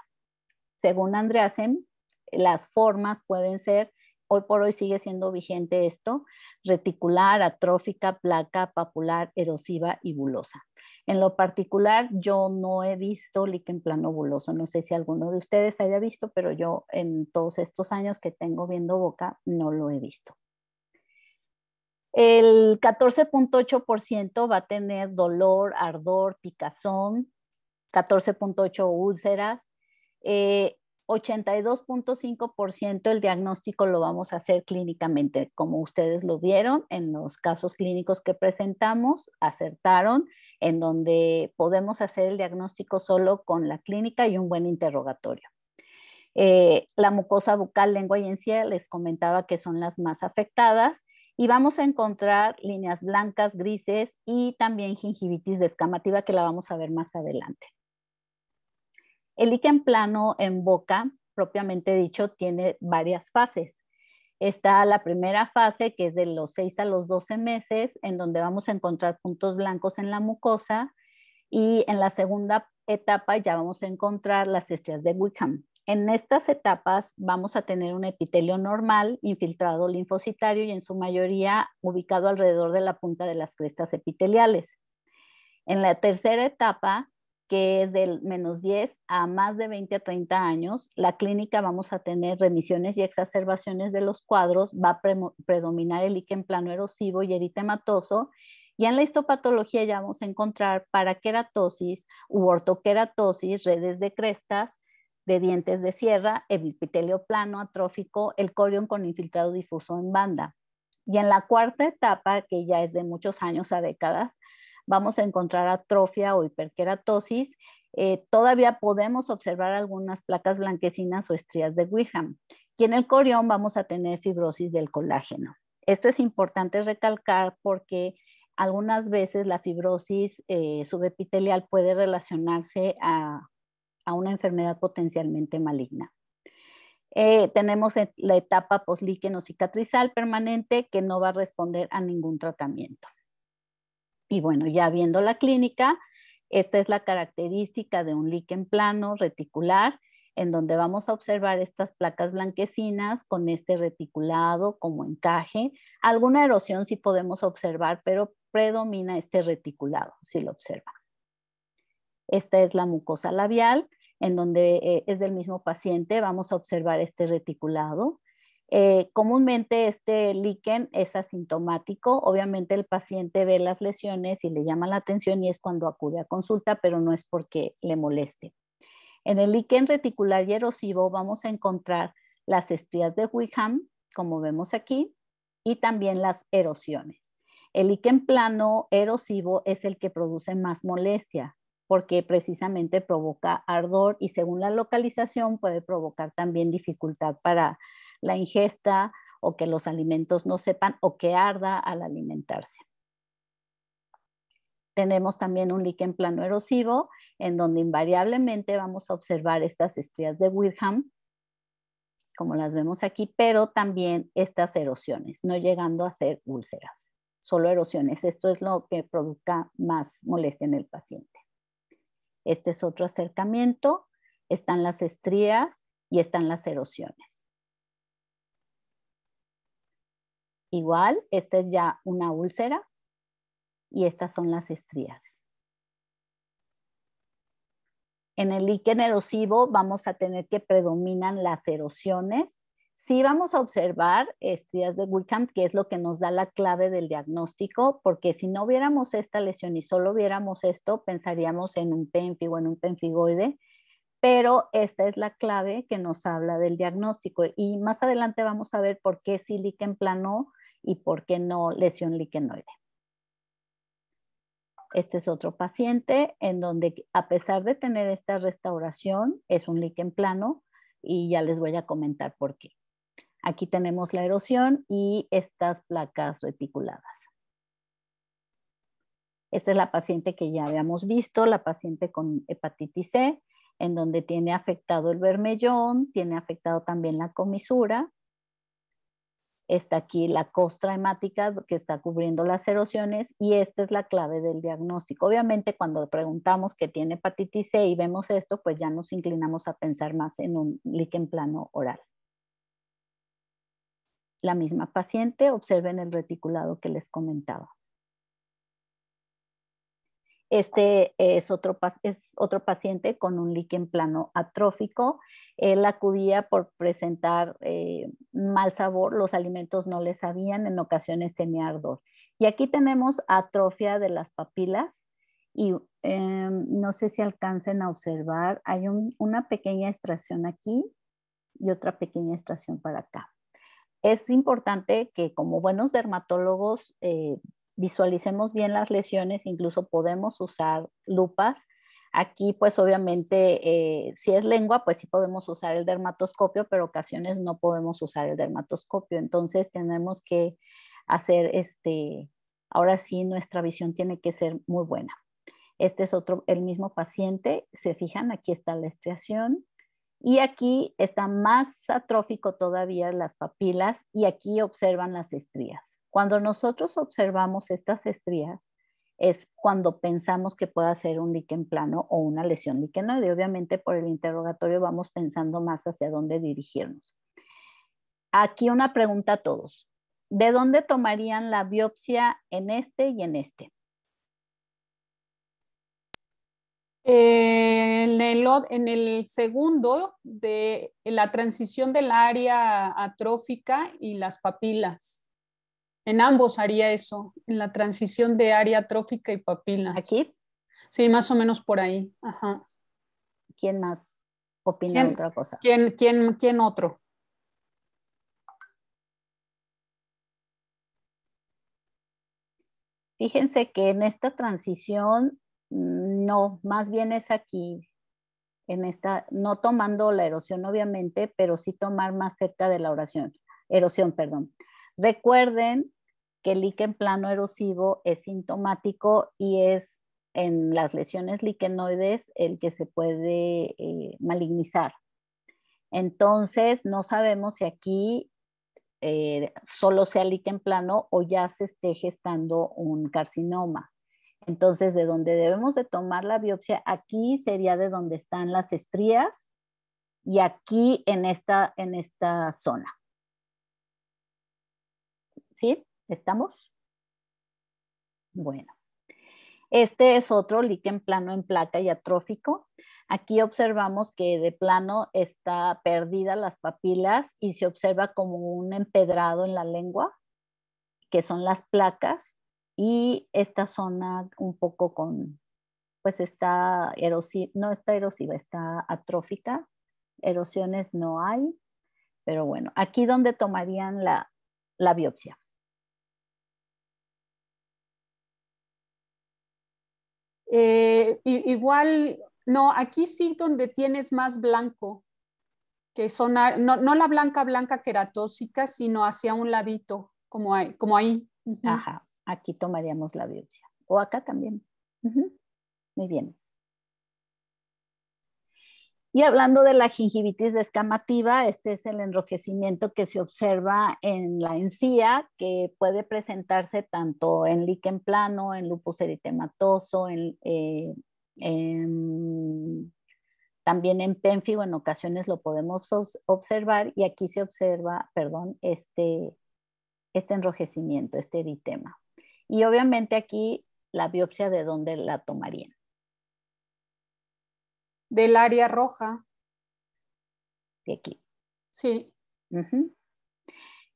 Según Andreasen, las formas pueden ser hoy por hoy sigue siendo vigente esto, reticular, atrófica, placa, papular, erosiva y bulosa. En lo particular, yo no he visto líquen plano buloso. No sé si alguno de ustedes haya visto, pero yo en todos estos años que tengo viendo boca, no lo he visto. El 14.8% va a tener dolor, ardor, picazón, 14.8 úlceras, eh, 82.5% el diagnóstico lo vamos a hacer clínicamente. Como ustedes lo vieron en los casos clínicos que presentamos, acertaron en donde podemos hacer el diagnóstico solo con la clínica y un buen interrogatorio. Eh, la mucosa bucal, lengua y encía, les comentaba que son las más afectadas y vamos a encontrar líneas blancas, grises y también gingivitis descamativa que la vamos a ver más adelante. El líquen e plano en boca, propiamente dicho, tiene varias fases. Está la primera fase, que es de los 6 a los 12 meses, en donde vamos a encontrar puntos blancos en la mucosa. Y en la segunda etapa ya vamos a encontrar las estrías de Wickham. En estas etapas vamos a tener un epitelio normal, infiltrado linfocitario y en su mayoría ubicado alrededor de la punta de las crestas epiteliales. En la tercera etapa que es del menos 10 a más de 20 a 30 años, la clínica vamos a tener remisiones y exacerbaciones de los cuadros, va a predominar el líquen plano erosivo y eritematoso, y en la histopatología ya vamos a encontrar paraqueratosis u ortoqueratosis, redes de crestas, de dientes de sierra, epitelio plano atrófico, el corión con infiltrado difuso en banda. Y en la cuarta etapa, que ya es de muchos años a décadas, vamos a encontrar atrofia o hiperkeratosis. Eh, todavía podemos observar algunas placas blanquecinas o estrías de Wickham. Y en el corión vamos a tener fibrosis del colágeno. Esto es importante recalcar porque algunas veces la fibrosis eh, subepitelial puede relacionarse a, una enfermedad potencialmente maligna. Eh, tenemos la etapa poslíqueno cicatrizal permanente que no va a responder a ningún tratamiento. Y bueno, ya viendo la clínica, esta es la característica de un líquen plano reticular, en donde vamos a observar estas placas blanquecinas con este reticulado como encaje. Alguna erosión sí podemos observar, pero predomina este reticulado, si lo observa. Esta es la mucosa labial, en donde eh, es del mismo paciente, vamos a observar este reticulado. Eh, comúnmente este líquen es asintomático, obviamente el paciente ve las lesiones y le llama la atención y es cuando acude a consulta, pero no es porque le moleste. En el líquen reticular y erosivo vamos a encontrar las estrías de Wickham, como vemos aquí, y también las erosiones. El líquen plano erosivo es el que produce más molestia porque precisamente provoca ardor y según la localización puede provocar también dificultad para la ingesta o que los alimentos no sepan o que arda al alimentarse. Tenemos también un líquen plano erosivo en donde invariablemente vamos a observar estas estrías de Wilhelm, como las vemos aquí, pero también estas erosiones, no llegando a ser úlceras, solo erosiones. Esto es lo que produzca más molestia en el paciente. Este es otro acercamiento. Están las estrías y están las erosiones. Igual, esta es ya una úlcera y estas son las estrías. En el líquen erosivo vamos a tener que predominan las erosiones. Sí vamos a observar estrías de Wickham, que es lo que nos da la clave del diagnóstico, porque si no viéramos esta lesión y solo viéramos esto, pensaríamos en un penfi o en un penfigoide, pero esta es la clave que nos habla del diagnóstico. Y más adelante vamos a ver por qué sí líquen plano y por qué no lesión liquenoide. Este es otro paciente en donde a pesar de tener esta restauración es un liquen plano y ya les voy a comentar por qué. Aquí tenemos la erosión y estas placas reticuladas. Esta es la paciente que ya habíamos visto, la paciente con hepatitis C, en donde tiene afectado el vermellón, tiene afectado también la comisura está aquí la costra hemática que está cubriendo las erosiones y esta es la clave del diagnóstico. Obviamente cuando preguntamos que tiene hepatitis C y vemos esto, pues ya nos inclinamos a pensar más en un líquen plano oral. La misma paciente observen el reticulado que les comentaba. Este es otro, es otro paciente con un líquen plano atrófico. Él acudía por presentar eh, mal sabor, los alimentos no le sabían, en ocasiones tenía ardor. Y aquí tenemos atrofia de las papilas y em, no sé si alcancen a observar, hay una pequeña extracción aquí y otra pequeña extracción para acá. Es importante que como buenos dermatólogos eh, visualicemos bien las lesiones, incluso podemos usar lupas. Aquí, pues obviamente, eh, si es lengua, pues sí podemos usar el dermatoscopio, pero ocasiones no podemos usar el dermatoscopio. Entonces tenemos que hacer este, ahora sí nuestra visión tiene que ser muy buena. Este es otro, el mismo paciente, se fijan, aquí está la estriación y aquí está más atrófico todavía las papilas y aquí observan las estrías. Cuando nosotros observamos estas estrías, es cuando pensamos que puede ser un líquen plano o una lesión y Obviamente por el interrogatorio vamos pensando más hacia dónde dirigirnos. Aquí una pregunta a todos. ¿De dónde tomarían la biopsia en este y en este? En el, en el, segundo, de la transición del área atrófica y las papilas. En ambos haría eso, en la transición de área trófica y papilas. ¿Aquí? Sí, más o menos por ahí. Ajá. ¿Quién más opina otra cosa? ¿quién, quién, quién otro? Fíjense que en esta transición, mm, no, más bien es aquí, en esta, no tomando la erosión obviamente, pero sí tomar más cerca de la oración, erosión, perdón. Recuerden que el líquen plano erosivo es sintomático y es en las lesiones liquenoides el que se puede eh, malignizar. Entonces, no sabemos si aquí eh, solo sea líquen plano o ya se esté gestando un carcinoma. Entonces, de donde debemos de tomar la biopsia, aquí sería de donde están las estrías y aquí en esta, en esta zona. ¿Sí? ¿Estamos? Bueno. Este es otro líquen plano en placa y atrófico. Aquí observamos que de plano está perdida las papilas y se observa como un empedrado en la lengua, que son las placas, y esta zona un poco con, pues está erosiva, no está erosiva, está atrófica, erosiones no hay, pero bueno, aquí donde tomarían la biopsia. Eh, igual, no, aquí sí donde tienes más blanco, que son, no, no la blanca blanca queratóxica, sino hacia un ladito, como, hay, como ahí. Ajá, aquí tomaríamos la biopsia. O acá también. Muy bien. Y hablando de la gingivitis descamativa, este es el enrojecimiento que se observa en la encía, que puede presentarse tanto en líquen plano, en lupus eritematoso, en, eh, también en pénfigo, en ocasiones lo podemos observar y aquí se observa, perdón, este, este enrojecimiento, este eritema. Y obviamente aquí la biopsia de dónde la tomarían. Del área roja. De aquí. Sí.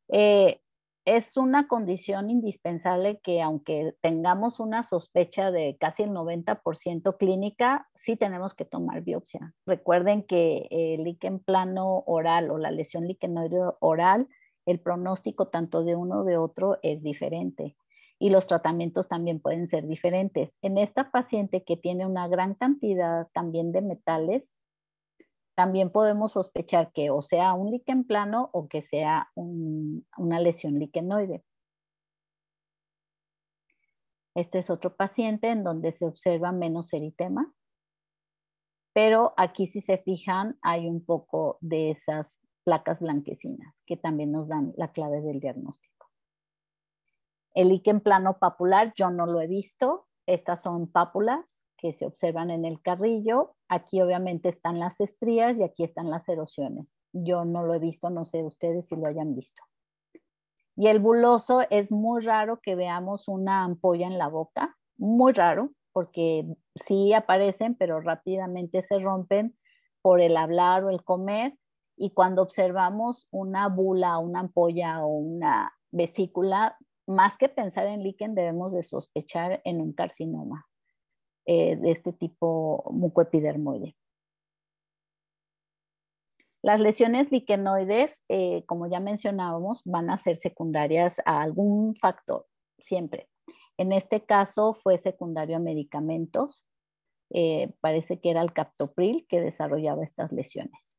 Eh, es una condición indispensable que aunque tengamos una sospecha de casi el 90% clínica, sí tenemos que tomar biopsia. Recuerden que el eh, líquen plano oral o la lesión liquenoide oral, el pronóstico tanto de uno de otro es diferente y los tratamientos también pueden ser diferentes. En esta paciente que tiene una gran cantidad también de metales, también podemos sospechar que o sea un liquen plano o que sea una lesión liquenoide. Este es otro paciente en donde se observa menos eritema, pero aquí si se fijan hay un poco de esas placas blanquecinas que también nos dan la clave del diagnóstico. El líquen plano papular, yo no lo he visto. Estas son pápulas que se observan en el carrillo. Aquí obviamente están las estrías y aquí están las erosiones. Yo no lo he visto, no sé ustedes si lo hayan visto. Y el buloso es muy raro que veamos una ampolla en la boca, muy raro, porque sí aparecen, pero rápidamente se rompen por el hablar o el comer. Y cuando observamos una bula, una ampolla o una vesícula, más que pensar en líquen, debemos de sospechar en un carcinoma eh, de este tipo mucoepidermoide. Las lesiones liquenoides, eh, como ya mencionábamos, van a ser secundarias a algún factor, siempre. En este caso fue secundario a medicamentos. Eh, parece que era el captopril que desarrollaba estas lesiones.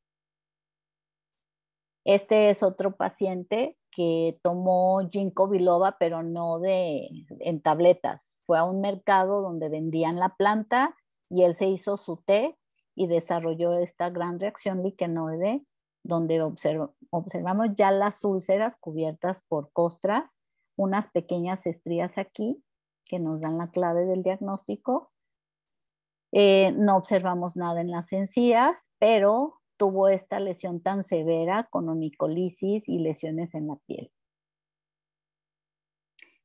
Este es otro paciente que tomó ginkgo biloba, pero no de, en tabletas. Fue a un mercado donde vendían la planta y él se hizo su té y desarrolló esta gran reacción liquenoide donde observamos ya las úlceras cubiertas por costras, unas pequeñas estrías aquí que nos dan la clave del diagnóstico. Eh, no observamos nada en las encías, pero tuvo esta lesión tan severa con onicolisis y lesiones en la piel.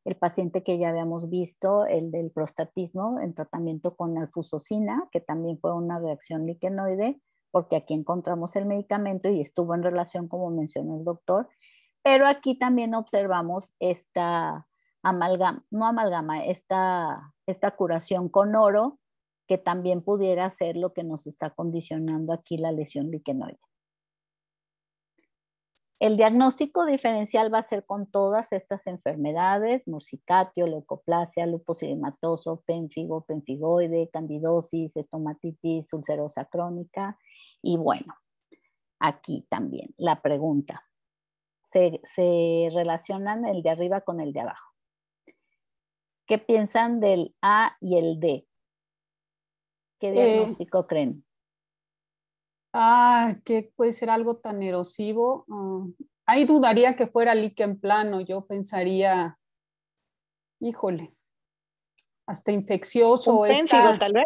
El paciente que ya habíamos visto, el del prostatismo, en tratamiento con alfusocina, que también fue una reacción liquenoide, porque aquí encontramos el medicamento y estuvo en relación, como mencionó el doctor, pero aquí también observamos esta amalgama, no amalgama, esta, esta curación con oro que también pudiera ser lo que nos está condicionando aquí la lesión liquenoide. El diagnóstico diferencial va a ser con todas estas enfermedades, mursicatio, leucoplasia, lupus eritematoso, pénfigo, penfigoide, candidosis, estomatitis ulcerosa crónica. Y bueno, aquí también la pregunta. se relacionan el de arriba con el de abajo? ¿Qué piensan del A y el D? ¿Qué eh, diagnóstico creen? Ah, que puede ser algo tan erosivo. Ah, ahí dudaría que fuera líquen plano. Yo pensaría, híjole, hasta infeccioso. Un pénfigo, tal vez.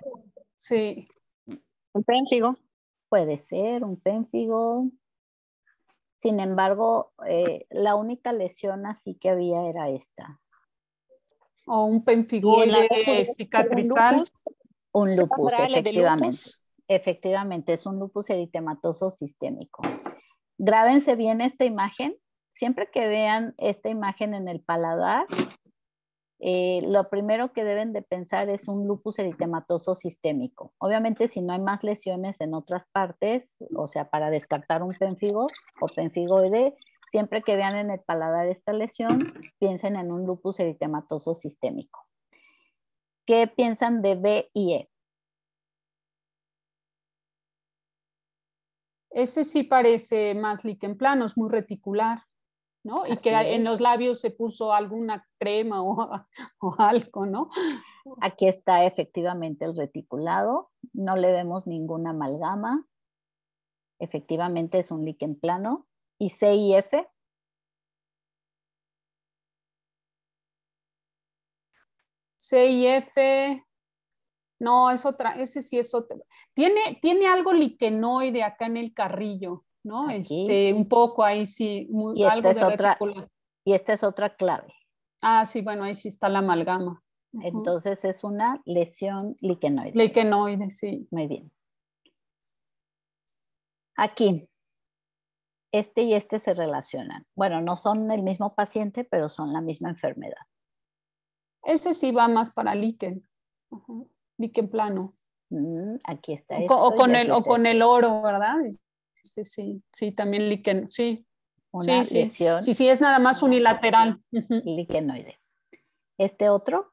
Sí. Un pénfigo. Puede ser un pénfigo. Sin embargo, eh, la única lesión así que había era esta. O un pénfigo cicatrizal. Un lupus, efectivamente. Efectivamente, es un lupus eritematoso sistémico. Grábense bien esta imagen. Siempre que vean esta imagen en el paladar, eh, lo primero que deben de pensar es un lupus eritematoso sistémico. Obviamente, si no hay más lesiones en otras partes, o sea, para descartar un pénfigo o penfigoide, siempre que vean en el paladar esta lesión, piensen en un lupus eritematoso sistémico. ¿Qué piensan de B y E? Ese sí parece más plano, es muy reticular, ¿no? y que en los labios se puso alguna crema o, algo, ¿no? Aquí está efectivamente el reticulado, no le vemos ninguna amalgama, efectivamente es un liquen plano. ¿Y C y F? F, no, es otra, ese sí es otro. Tiene, tiene algo liquenoide acá en el carrillo, ¿no? Este, un poco ahí sí, y algo de es otra, Y esta es otra clave. Ah, sí, bueno, ahí sí está la amalgama. Entonces es una lesión liquenoide. Liquenoide, sí. Muy bien. Aquí, este y este se relacionan. Bueno, no son el mismo paciente, pero son la misma enfermedad. Ese sí va más para líquen, líquen plano. Mm, aquí está. o, con el, o con el oro, ¿verdad? Sí, este sí, sí, también líquen, sí. sí, Sí. es nada más unilateral. Líquenoide. ¿Este otro?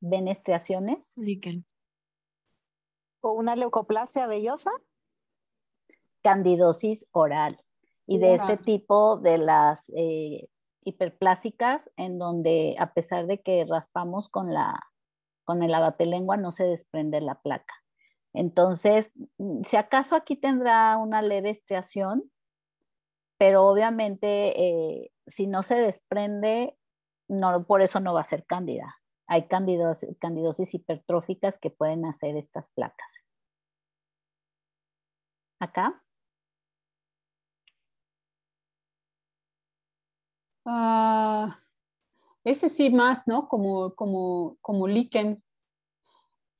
¿Venestriaciones? Líquen. ¿O una leucoplasia vellosa? Candidosis oral y de este tipo de las eh, hiperplásicas en donde a pesar de que raspamos con la con el lengua no se desprende la placa. Entonces, mm, si acaso aquí tendrá una leve estriación, pero obviamente eh, si no se desprende, no, por eso no va a ser cándida. Hay candidosis hipertróficas que pueden hacer estas placas. Acá. Ah, ese sí más, ¿no? Como, como, como líquen.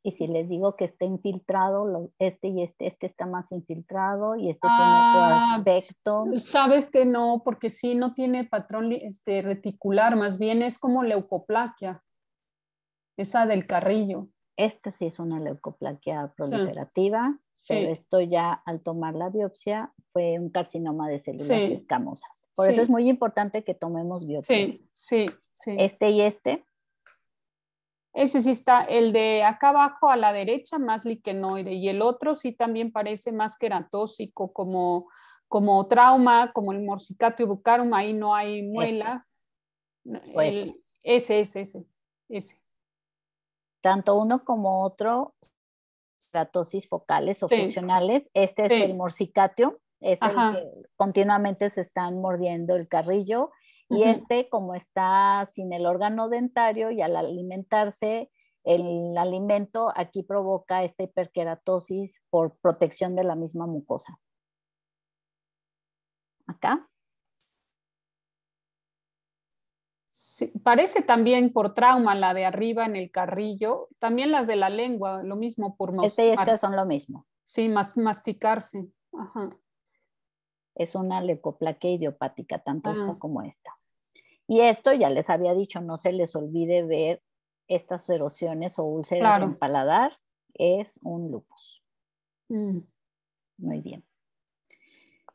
Y si les digo que está infiltrado, este y este, este está más infiltrado y este tiene ah, otro aspecto. Sabes que no, porque sí, no tiene patrón este, reticular, más bien es como leucoplaquia, esa del carrillo. Esta sí es una leucoplaquia proliferativa, pero esto ya al tomar la biopsia fue un carcinoma de células escamosas. Por eso es muy importante que tomemos biopsias. Sí, sí, sí. Este y este. Ese sí está, el de acá abajo a la derecha, más liquenoide, y el otro sí también parece más queratóxico, como, como trauma, como el morsicatio bucarum, ahí no hay muela. Este. Este. Ese, ese, ese, Tanto uno como otro, queratosis focales o funcionales. Este es el morsicatio continuamente se están mordiendo el carrillo y este como está sin el órgano dentario y al alimentarse el alimento aquí provoca esta hiperkeratosis por protección de la misma mucosa. Acá. parece también por trauma la de arriba en el carrillo, también las de la lengua, lo mismo por masticarse. Este son lo mismo. Sí, masticarse. Ajá es una leucoplaquia idiopática, tanto ah. esta como esta. Y esto ya les había dicho, no se les olvide ver estas erosiones o úlceras en paladar, es un lupus. Mm. Muy bien.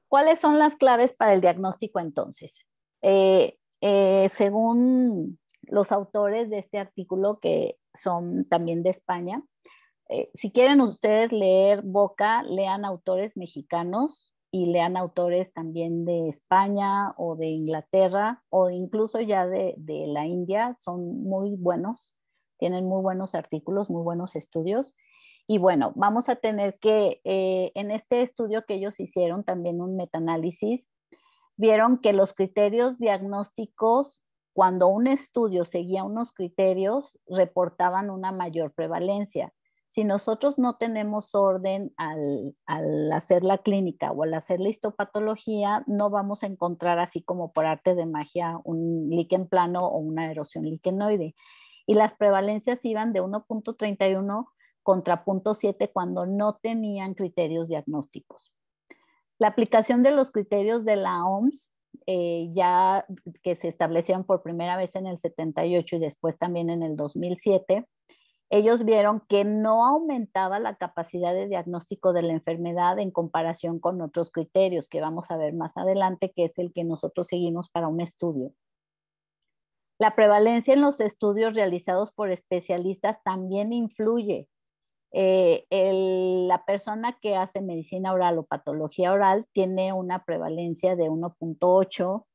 ¿Cuáles son las claves para el diagnóstico entonces? Eh, eh, según los autores de este artículo, que son también de España, eh, si quieren ustedes leer Boca, lean autores mexicanos y lean autores también de España o de Inglaterra o incluso ya de, la India. Son muy buenos, tienen muy buenos artículos, muy buenos estudios. Y bueno, vamos a tener que eh, en este estudio que ellos hicieron también un metaanálisis, vieron que los criterios diagnósticos, cuando un estudio seguía unos criterios, reportaban una mayor prevalencia si nosotros no tenemos orden al, hacer la clínica o al hacer la histopatología, no vamos a encontrar así como por arte de magia un líquen plano o una erosión liquenoide. Y las prevalencias iban de 1.31 contra 0.7 cuando no tenían criterios diagnósticos. La aplicación de los criterios de la OMS, eh, ya que se establecieron por primera vez en el 78 y después también en el 2007, ellos vieron que no aumentaba la capacidad de diagnóstico de la enfermedad en comparación con otros criterios que vamos a ver más adelante, que es el que nosotros seguimos para un estudio. La prevalencia en los estudios realizados por especialistas también influye. Eh, la persona que hace medicina oral o patología oral tiene una prevalencia de 1.8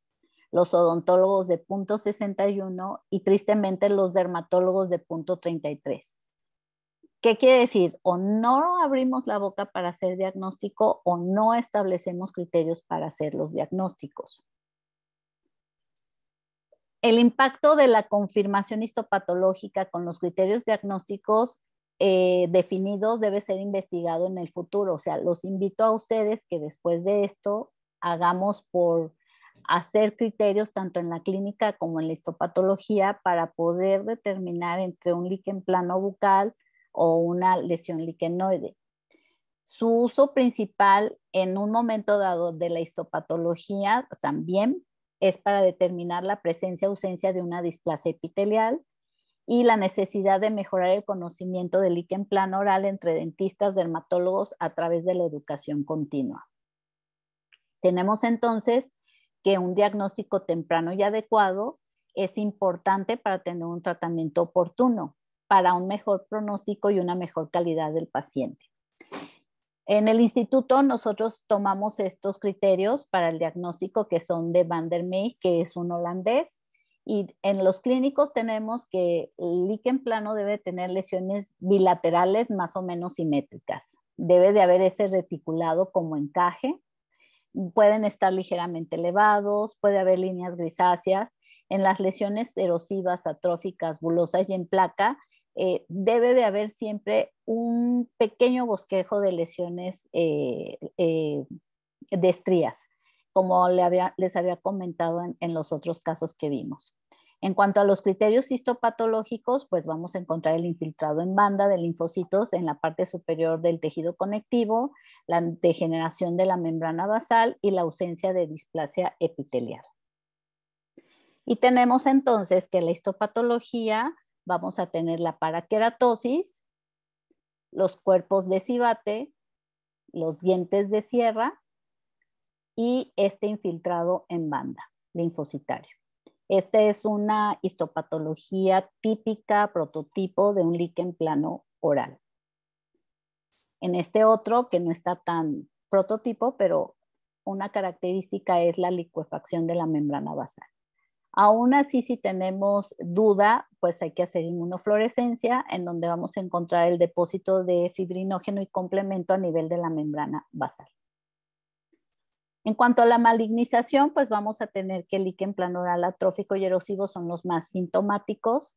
los odontólogos de punto 61 y tristemente los dermatólogos de punto 33. ¿Qué quiere decir? O no abrimos la boca para hacer diagnóstico o no establecemos criterios para hacer los diagnósticos. El impacto de la confirmación histopatológica con los criterios diagnósticos eh, definidos debe ser investigado en el futuro. O sea, los invito a ustedes que después de esto hagamos por hacer criterios tanto en la clínica como en la histopatología para poder determinar entre un líquen plano bucal o una lesión liquenoide. Su uso principal en un momento dado de la histopatología también es para determinar la presencia o ausencia de una displasia epitelial y la necesidad de mejorar el conocimiento del líquen plano oral entre dentistas, dermatólogos a través de la educación continua. Tenemos entonces que un diagnóstico temprano y adecuado es importante para tener un tratamiento oportuno, para un mejor pronóstico y una mejor calidad del paciente. En el instituto nosotros tomamos estos criterios para el diagnóstico que son de Van der Meij, que es un holandés, y en los clínicos tenemos que el líquen plano debe tener lesiones bilaterales más o menos simétricas. Debe de haber ese reticulado como encaje, pueden estar ligeramente elevados, puede haber líneas grisáceas. En las lesiones erosivas, atróficas, bulosas y en placa, eh, debe de haber siempre un pequeño bosquejo de lesiones eh, eh, de estrías, como les había comentado en los otros casos que vimos. En cuanto a los criterios histopatológicos, pues vamos a encontrar el infiltrado en banda de linfocitos en la parte superior del tejido conectivo, la degeneración de la membrana basal y la ausencia de displasia epitelial. Y tenemos entonces que la histopatología vamos a tener la paraqueratosis, los cuerpos de cibate, los dientes de sierra y este infiltrado en banda linfocitario. Esta es una histopatología típica, prototipo de un líquen plano oral. En este otro, que no está tan prototipo, pero una característica es la liquefacción de la membrana basal. Aún así, si tenemos duda, pues hay que hacer inmunofluorescencia, en donde vamos a encontrar el depósito de fibrinógeno y complemento a nivel de la membrana basal. En cuanto a la malignización, pues vamos a tener que el líquen oral atrófico y erosivo son los más sintomáticos.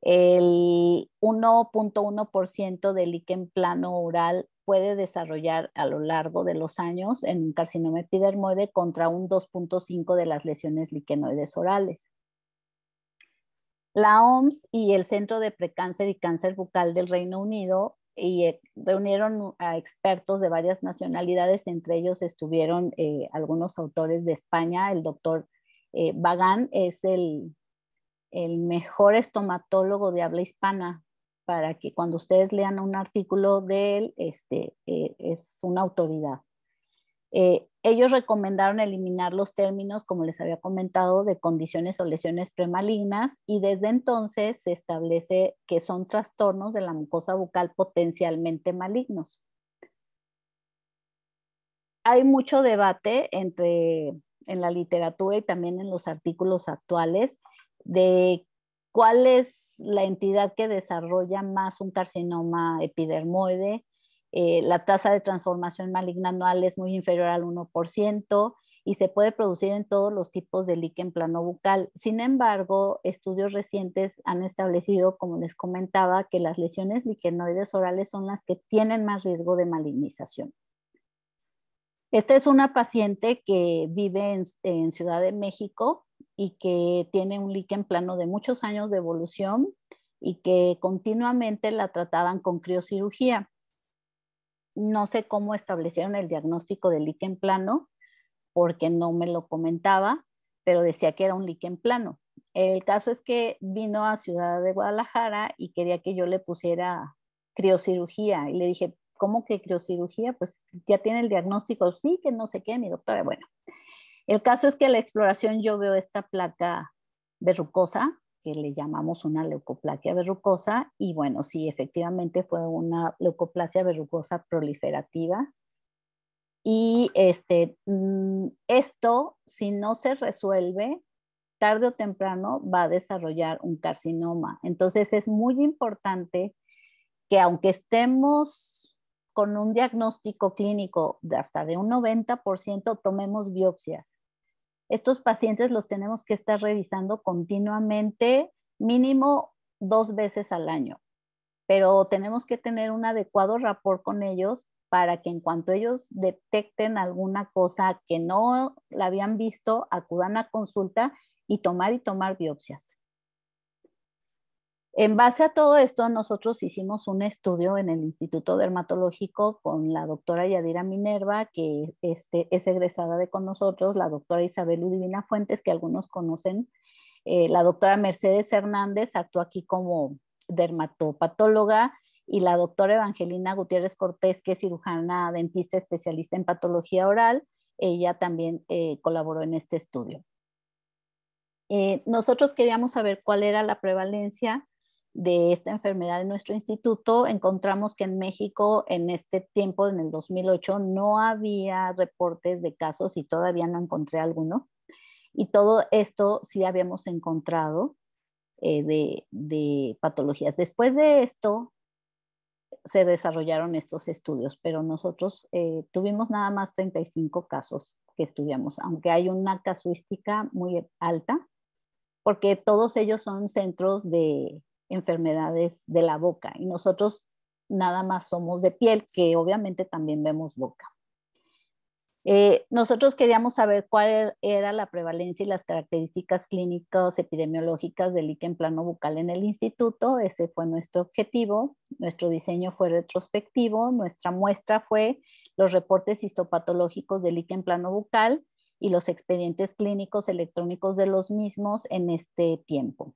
El 1.1% del líquen plano oral puede desarrollar a lo largo de los años en un carcinoma epidermoide contra un 2.5% de las lesiones liquenoides orales. La OMS y el Centro de Precáncer y Cáncer Bucal del Reino Unido y eh, reunieron a expertos de varias nacionalidades, entre ellos estuvieron eh, algunos autores de España, el doctor eh, Bagán es el, mejor estomatólogo de habla hispana, para que cuando ustedes lean un artículo de él, este, es una autoridad. Eh, ellos recomendaron eliminar los términos, como les había comentado, de condiciones o lesiones premalignas y desde entonces se establece que son trastornos de la mucosa bucal potencialmente malignos. Hay mucho debate entre, en la literatura y también en los artículos actuales de cuál es la entidad que desarrolla más un carcinoma epidermoide, eh, la tasa de transformación maligna anual es muy inferior al 1% y se puede producir en todos los tipos de líquen plano bucal. Sin embargo, estudios recientes han establecido, como les comentaba, que las lesiones liquenoides orales son las que tienen más riesgo de malignización. Esta es una paciente que vive en, en Ciudad de México y que tiene un líquen plano de muchos años de evolución y que continuamente la trataban con criocirugía no sé cómo establecieron el diagnóstico de líquen plano, porque no me lo comentaba, pero decía que era un líquen plano. El caso es que vino a Ciudad de Guadalajara y quería que yo le pusiera criocirugía. Y le dije, ¿cómo que criocirugía? Pues ya tiene el diagnóstico, sí, que no sé qué, mi doctora. Bueno, el caso es que a la exploración yo veo esta placa verrucosa que le llamamos una leucoplasia verrucosa y bueno, sí, efectivamente fue una leucoplasia verrucosa proliferativa. Y este, mm, esto, si no se resuelve, tarde o temprano va a desarrollar un carcinoma. Entonces es muy importante que aunque estemos con un diagnóstico clínico de hasta de un 90%, tomemos biopsias estos pacientes los tenemos que estar revisando continuamente, mínimo dos veces al año, pero tenemos que tener un adecuado rapport con ellos para que en cuanto ellos detecten alguna cosa que no la habían visto, acudan a consulta y tomar y tomar biopsias. En base a todo esto, nosotros hicimos un estudio en el Instituto Dermatológico con la doctora Yadira Minerva, que este, es egresada de con nosotros, la doctora Isabel Udivina Fuentes, que algunos conocen, eh, la doctora Mercedes Hernández actuó aquí como dermatopatóloga y la doctora Evangelina Gutiérrez Cortés, que es cirujana dentista especialista en patología oral, ella también eh, colaboró en este estudio. Eh, nosotros queríamos saber cuál era la prevalencia de esta enfermedad en nuestro instituto, encontramos que en México en este tiempo, en el 2008, no había reportes de casos y todavía no encontré alguno. Y todo esto sí habíamos encontrado eh, de, patologías. Después de esto, se desarrollaron estos estudios, pero nosotros eh, tuvimos nada más 35 casos que estudiamos, aunque hay una casuística muy alta, porque todos ellos son centros de, enfermedades de la boca y nosotros nada más somos de piel, que obviamente también vemos boca. Eh, nosotros queríamos saber cuál era la prevalencia y las características clínicas epidemiológicas del en plano bucal en el instituto. Ese fue nuestro objetivo. Nuestro diseño fue retrospectivo. Nuestra muestra fue los reportes histopatológicos del en plano bucal y los expedientes clínicos electrónicos de los mismos en este tiempo.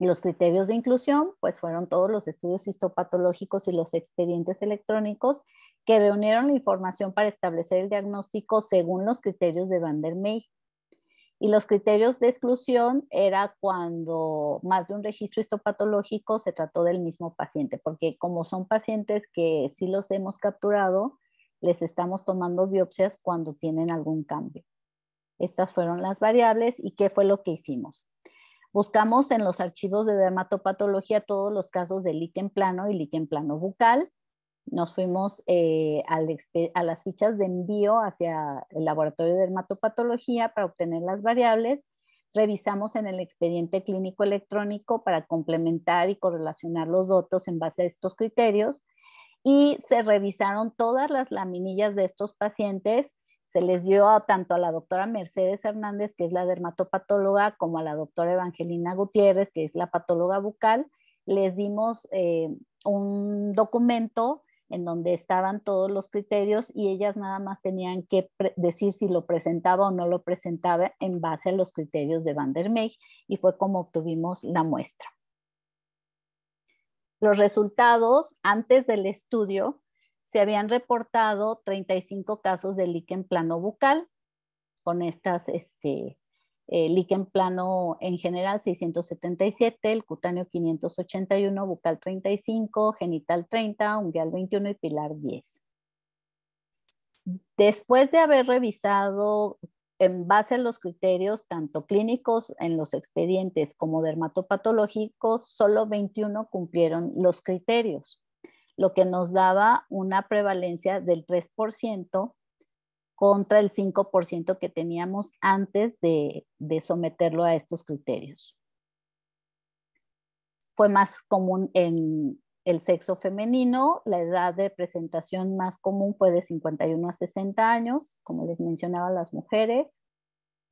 Los criterios de inclusión, pues fueron todos los estudios histopatológicos y los expedientes electrónicos que reunieron la información para establecer el diagnóstico según los criterios de Van der Meij. Y los criterios de exclusión era cuando más de un registro histopatológico se trató del mismo paciente, porque como son pacientes que sí los hemos capturado, les estamos tomando biopsias cuando tienen algún cambio. Estas fueron las variables y qué fue lo que hicimos. Buscamos en los archivos de dermatopatología todos los casos de líquen plano y líquen plano bucal. Nos fuimos eh, a las fichas de envío hacia el laboratorio de dermatopatología para obtener las variables. Revisamos en el expediente clínico electrónico para complementar y correlacionar los datos en base a estos criterios. Y se revisaron todas las laminillas de estos pacientes se les dio tanto a la doctora Mercedes Hernández, que es la dermatopatóloga, como a la doctora Evangelina Gutiérrez, que es la patóloga bucal, les dimos eh, un documento en donde estaban todos los criterios y ellas nada más tenían que decir si lo presentaba o no lo presentaba en base a los criterios de Van der Meij y fue como obtuvimos la muestra. Los resultados antes del estudio se habían reportado 35 casos de líquen plano bucal, con estas, este, eh, líquen plano en general 677, el cutáneo 581, bucal 35, genital 30, ungueal 21 y pilar 10. Después de haber revisado en base a los criterios tanto clínicos en los expedientes como dermatopatológicos, solo 21 cumplieron los criterios lo que nos daba una prevalencia del 3% contra el 5% que teníamos antes de, someterlo a estos criterios. Fue más común en el sexo femenino, la edad de presentación más común fue de 51 a 60 años, como les mencionaba las mujeres.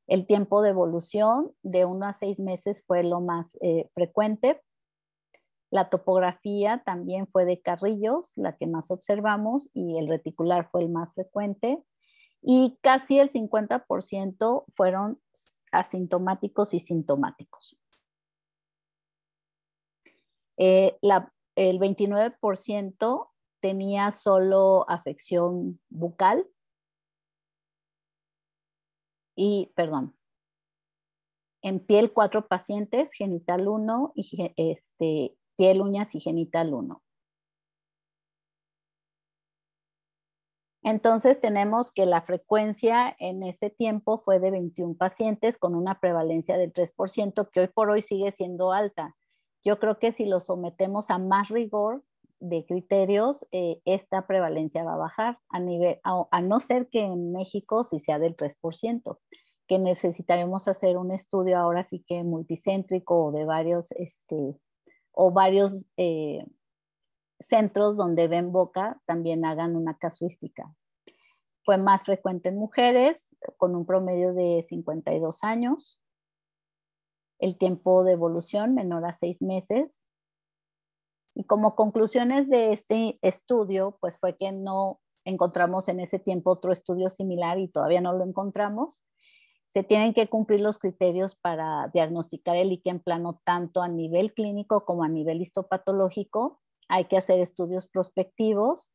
El tiempo de evolución de 1 a 6 meses fue lo más eh, frecuente, la topografía también fue de carrillos, la que más observamos, y el reticular fue el más frecuente. Y casi el 50% fueron asintomáticos y sintomáticos. Eh, el 29% tenía solo afección bucal y, perdón, en piel cuatro pacientes, genital 1 y este, piel, uñas y genital 1. Entonces tenemos que la frecuencia en ese tiempo fue de 21 pacientes con una prevalencia del 3%, que hoy por hoy sigue siendo alta. Yo creo que si lo sometemos a más rigor de criterios, eh, esta prevalencia va a bajar, a, nivel, a, no ser que en México sí si sea del 3%, que necesitaremos hacer un estudio ahora sí que multicéntrico o de varios este, o varios eh, centros donde ven boca también hagan una casuística. Fue más frecuente en mujeres, con un promedio de 52 años. El tiempo de evolución menor a seis meses. Y como conclusiones de ese estudio, pues fue que no encontramos en ese tiempo otro estudio similar y todavía no lo encontramos se tienen que cumplir los criterios para diagnosticar el en plano tanto a nivel clínico como a nivel histopatológico. Hay que hacer estudios prospectivos,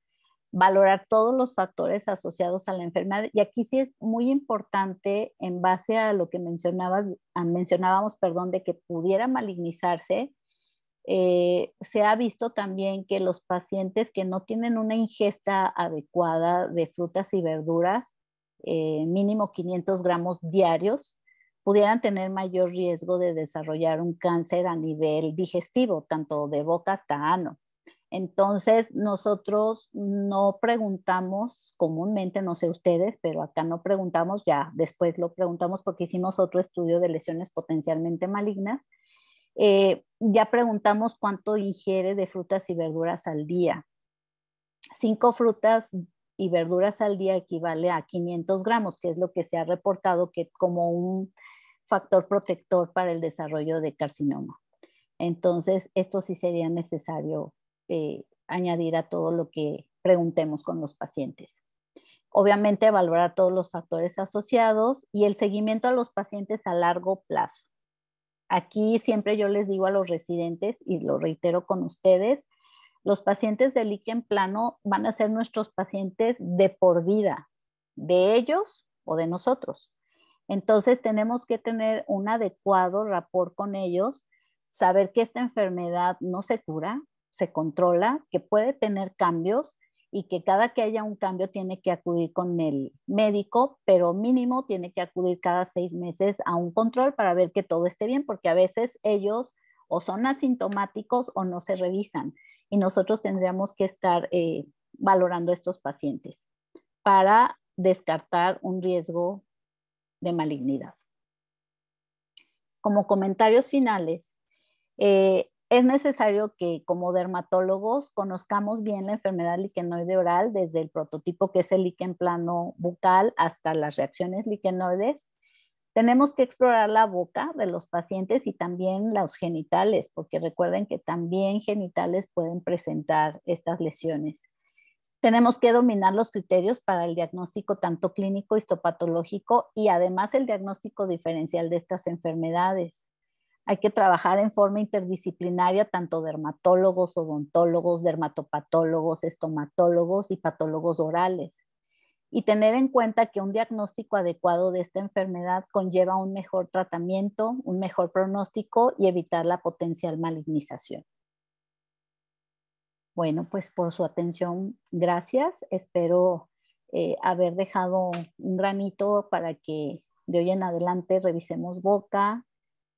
valorar todos los factores asociados a la enfermedad. Y aquí sí es muy importante, en base a lo que mencionabas, mencionábamos, perdón, de que pudiera malignizarse, eh, se ha visto también que los pacientes que no tienen una ingesta adecuada de frutas y verduras eh, mínimo 500 gramos diarios, pudieran tener mayor riesgo de desarrollar un cáncer a nivel digestivo, tanto de boca hasta ano. Entonces, nosotros no preguntamos comúnmente, no sé ustedes, pero acá no preguntamos, ya después lo preguntamos porque hicimos otro estudio de lesiones potencialmente malignas. Eh, ya preguntamos cuánto ingiere de frutas y verduras al día. Cinco frutas y verduras al día equivale a 500 gramos, que es lo que se ha reportado que como un factor protector para el desarrollo de carcinoma. Entonces, esto sí sería necesario eh, añadir a todo lo que preguntemos con los pacientes. Obviamente, valorar todos los factores asociados y el seguimiento a los pacientes a largo plazo. Aquí siempre yo les digo a los residentes, y lo reitero con ustedes, los pacientes de líquen plano van a ser nuestros pacientes de por vida, de ellos o de nosotros. Entonces tenemos que tener un adecuado rapport con ellos, saber que esta enfermedad no se cura, se controla, que puede tener cambios y que cada que haya un cambio tiene que acudir con el médico, pero mínimo tiene que acudir cada seis meses a un control para ver que todo esté bien, porque a veces ellos o son asintomáticos o no se revisan y nosotros tendríamos que estar eh, valorando estos pacientes para descartar un riesgo de malignidad. Como comentarios finales, eh, es necesario que como dermatólogos conozcamos bien la enfermedad liquenoide oral desde el prototipo que es el liquen plano bucal hasta las reacciones liquenoides tenemos que explorar la boca de los pacientes y también los genitales, porque recuerden que también genitales pueden presentar estas lesiones. Tenemos que dominar los criterios para el diagnóstico tanto clínico, histopatológico y además el diagnóstico diferencial de estas enfermedades. Hay que trabajar en forma interdisciplinaria tanto dermatólogos, odontólogos, dermatopatólogos, estomatólogos y patólogos orales y tener en cuenta que un diagnóstico adecuado de esta enfermedad conlleva un mejor tratamiento, un mejor pronóstico y evitar la potencial malignización. Bueno, pues por su atención, gracias. Espero eh, haber dejado un granito para que de hoy en adelante revisemos boca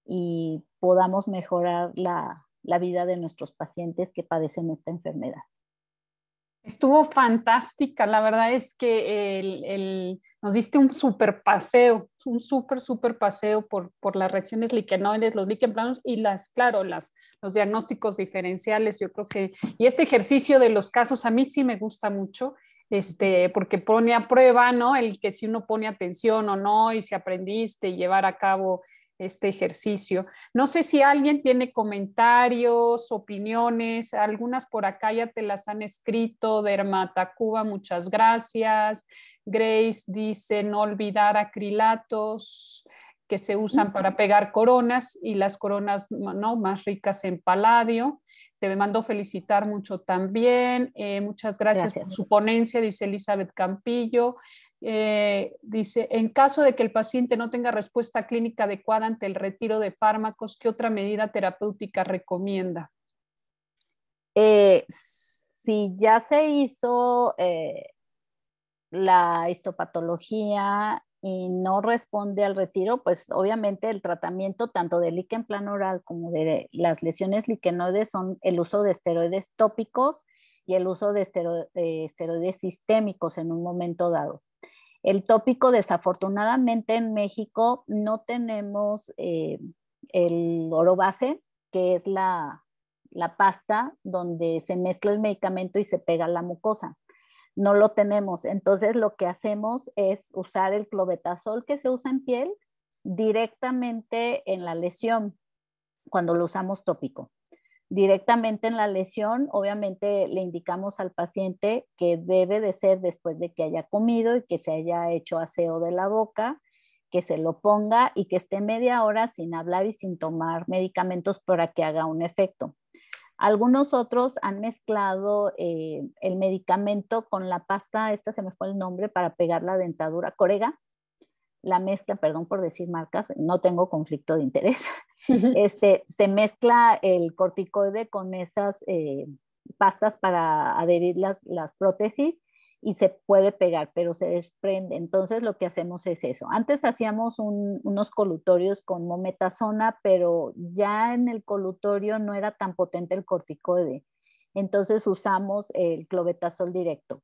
y podamos mejorar la vida de nuestros pacientes que padecen esta enfermedad. Estuvo fantástica, la verdad es que el, nos diste un super paseo, un super, super paseo por, por las reacciones liquenoides, los líquen y las, claro, las, los diagnósticos diferenciales, yo creo que, y este ejercicio de los casos a mí sí me gusta mucho, este, porque pone a prueba, ¿no? El que si uno pone atención o no y si aprendiste y llevar a cabo este ejercicio. No sé si alguien tiene comentarios, opiniones, algunas por acá ya te las han escrito, Dermata Cuba, muchas gracias. Grace dice no olvidar acrilatos que se usan para pegar coronas y las coronas ¿no? más ricas en paladio. Te mando felicitar mucho también. Eh, muchas gracias, por su ponencia, dice Elizabeth Campillo. Eh, dice, en caso de que el paciente no tenga respuesta clínica adecuada ante el retiro de fármacos, ¿qué otra medida terapéutica recomienda? Eh, si ya se hizo eh, la histopatología y no responde al retiro, pues obviamente el tratamiento tanto del líquen plano oral como de las lesiones liquenoides son el uso de esteroides tópicos y el uso de esteroides sistémicos en un momento dado el tópico, desafortunadamente en México no tenemos eh, el oro base, que es la, la, pasta donde se mezcla el medicamento y se pega la mucosa. No lo tenemos. Entonces lo que hacemos es usar el clobetasol que se usa en piel directamente en la lesión cuando lo usamos tópico directamente en la lesión, obviamente le indicamos al paciente que debe de ser después de que haya comido y que se haya hecho aseo de la boca, que se lo ponga y que esté media hora sin hablar y sin tomar medicamentos para que haga un efecto. Algunos otros han mezclado eh, el medicamento con la pasta, esta se me fue el nombre, para pegar la dentadura corega. La mezcla, perdón por decir marcas, no tengo conflicto de interés. este, se mezcla el corticoide con esas eh, pastas para adherir las, las prótesis y se puede pegar, pero se desprende. Entonces lo que hacemos es eso. Antes hacíamos unos colutorios con mometasona, pero ya en el colutorio no era tan potente el corticoide. Entonces usamos el clobetasol directo.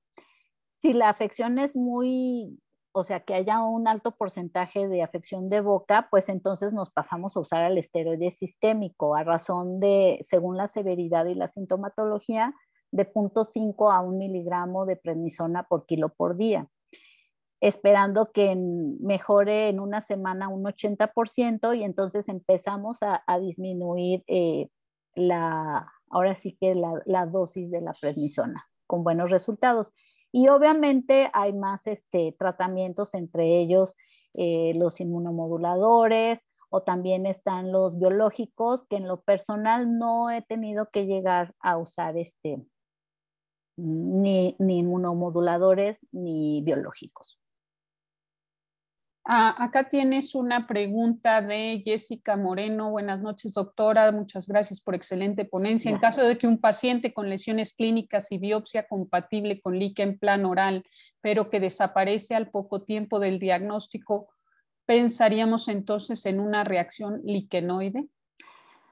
Si la afección es muy o sea, que haya un alto porcentaje de afección de boca, pues entonces nos pasamos a usar el esteroide sistémico a razón de, según la severidad y la sintomatología, de 0.5 a 1 miligramo de prednisona por kilo por día, esperando que mejore en una semana un 80% y entonces empezamos a, disminuir eh, la, ahora sí que la dosis de la prednisona con buenos resultados. Y obviamente hay más este, tratamientos, entre ellos eh, los inmunomoduladores o también están los biológicos, que en lo personal no he tenido que llegar a usar este, ni, ni inmunomoduladores ni biológicos. Ah, acá tienes una pregunta de Jessica Moreno. Buenas noches, doctora. Muchas gracias por excelente ponencia. En caso de que un paciente con lesiones clínicas y biopsia compatible con líquen e plan oral, pero que desaparece al poco tiempo del diagnóstico, ¿pensaríamos entonces en una reacción liquenoide?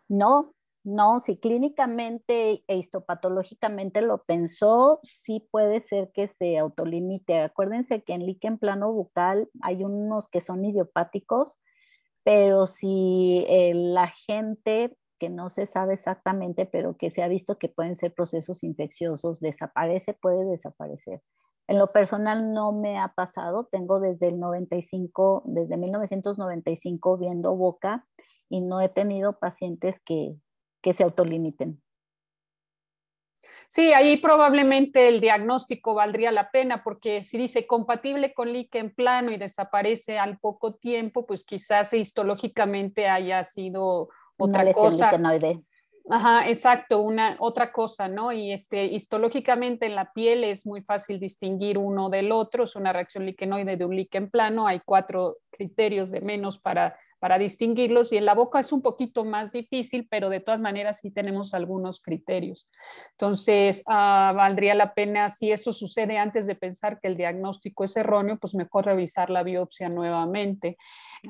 No, no, si clínicamente e histopatológicamente lo pensó, sí puede ser que se autolimite. Acuérdense que en líquen plano bucal hay unos que son idiopáticos, pero si la gente que no se sabe exactamente, pero que se ha visto que pueden ser procesos infecciosos, desaparece, puede desaparecer. En lo personal no me ha pasado, tengo desde el 95, desde 1995 viendo boca y no he tenido pacientes que, que se autolimiten. Sí, ahí probablemente el diagnóstico valdría la pena porque si dice compatible con líquen plano y desaparece al poco tiempo, pues quizás histológicamente haya sido otra una cosa. Ajá, exacto, una otra cosa, ¿no? Y este histológicamente en la piel es muy fácil distinguir uno del otro, es una reacción liquenoide de un líquen plano, hay cuatro criterios de menos para, para distinguirlos y en la boca es un poquito más difícil, pero de todas maneras sí tenemos algunos criterios. Entonces, ah, valdría la pena, si eso sucede antes de pensar que el diagnóstico es erróneo, pues mejor revisar la biopsia nuevamente.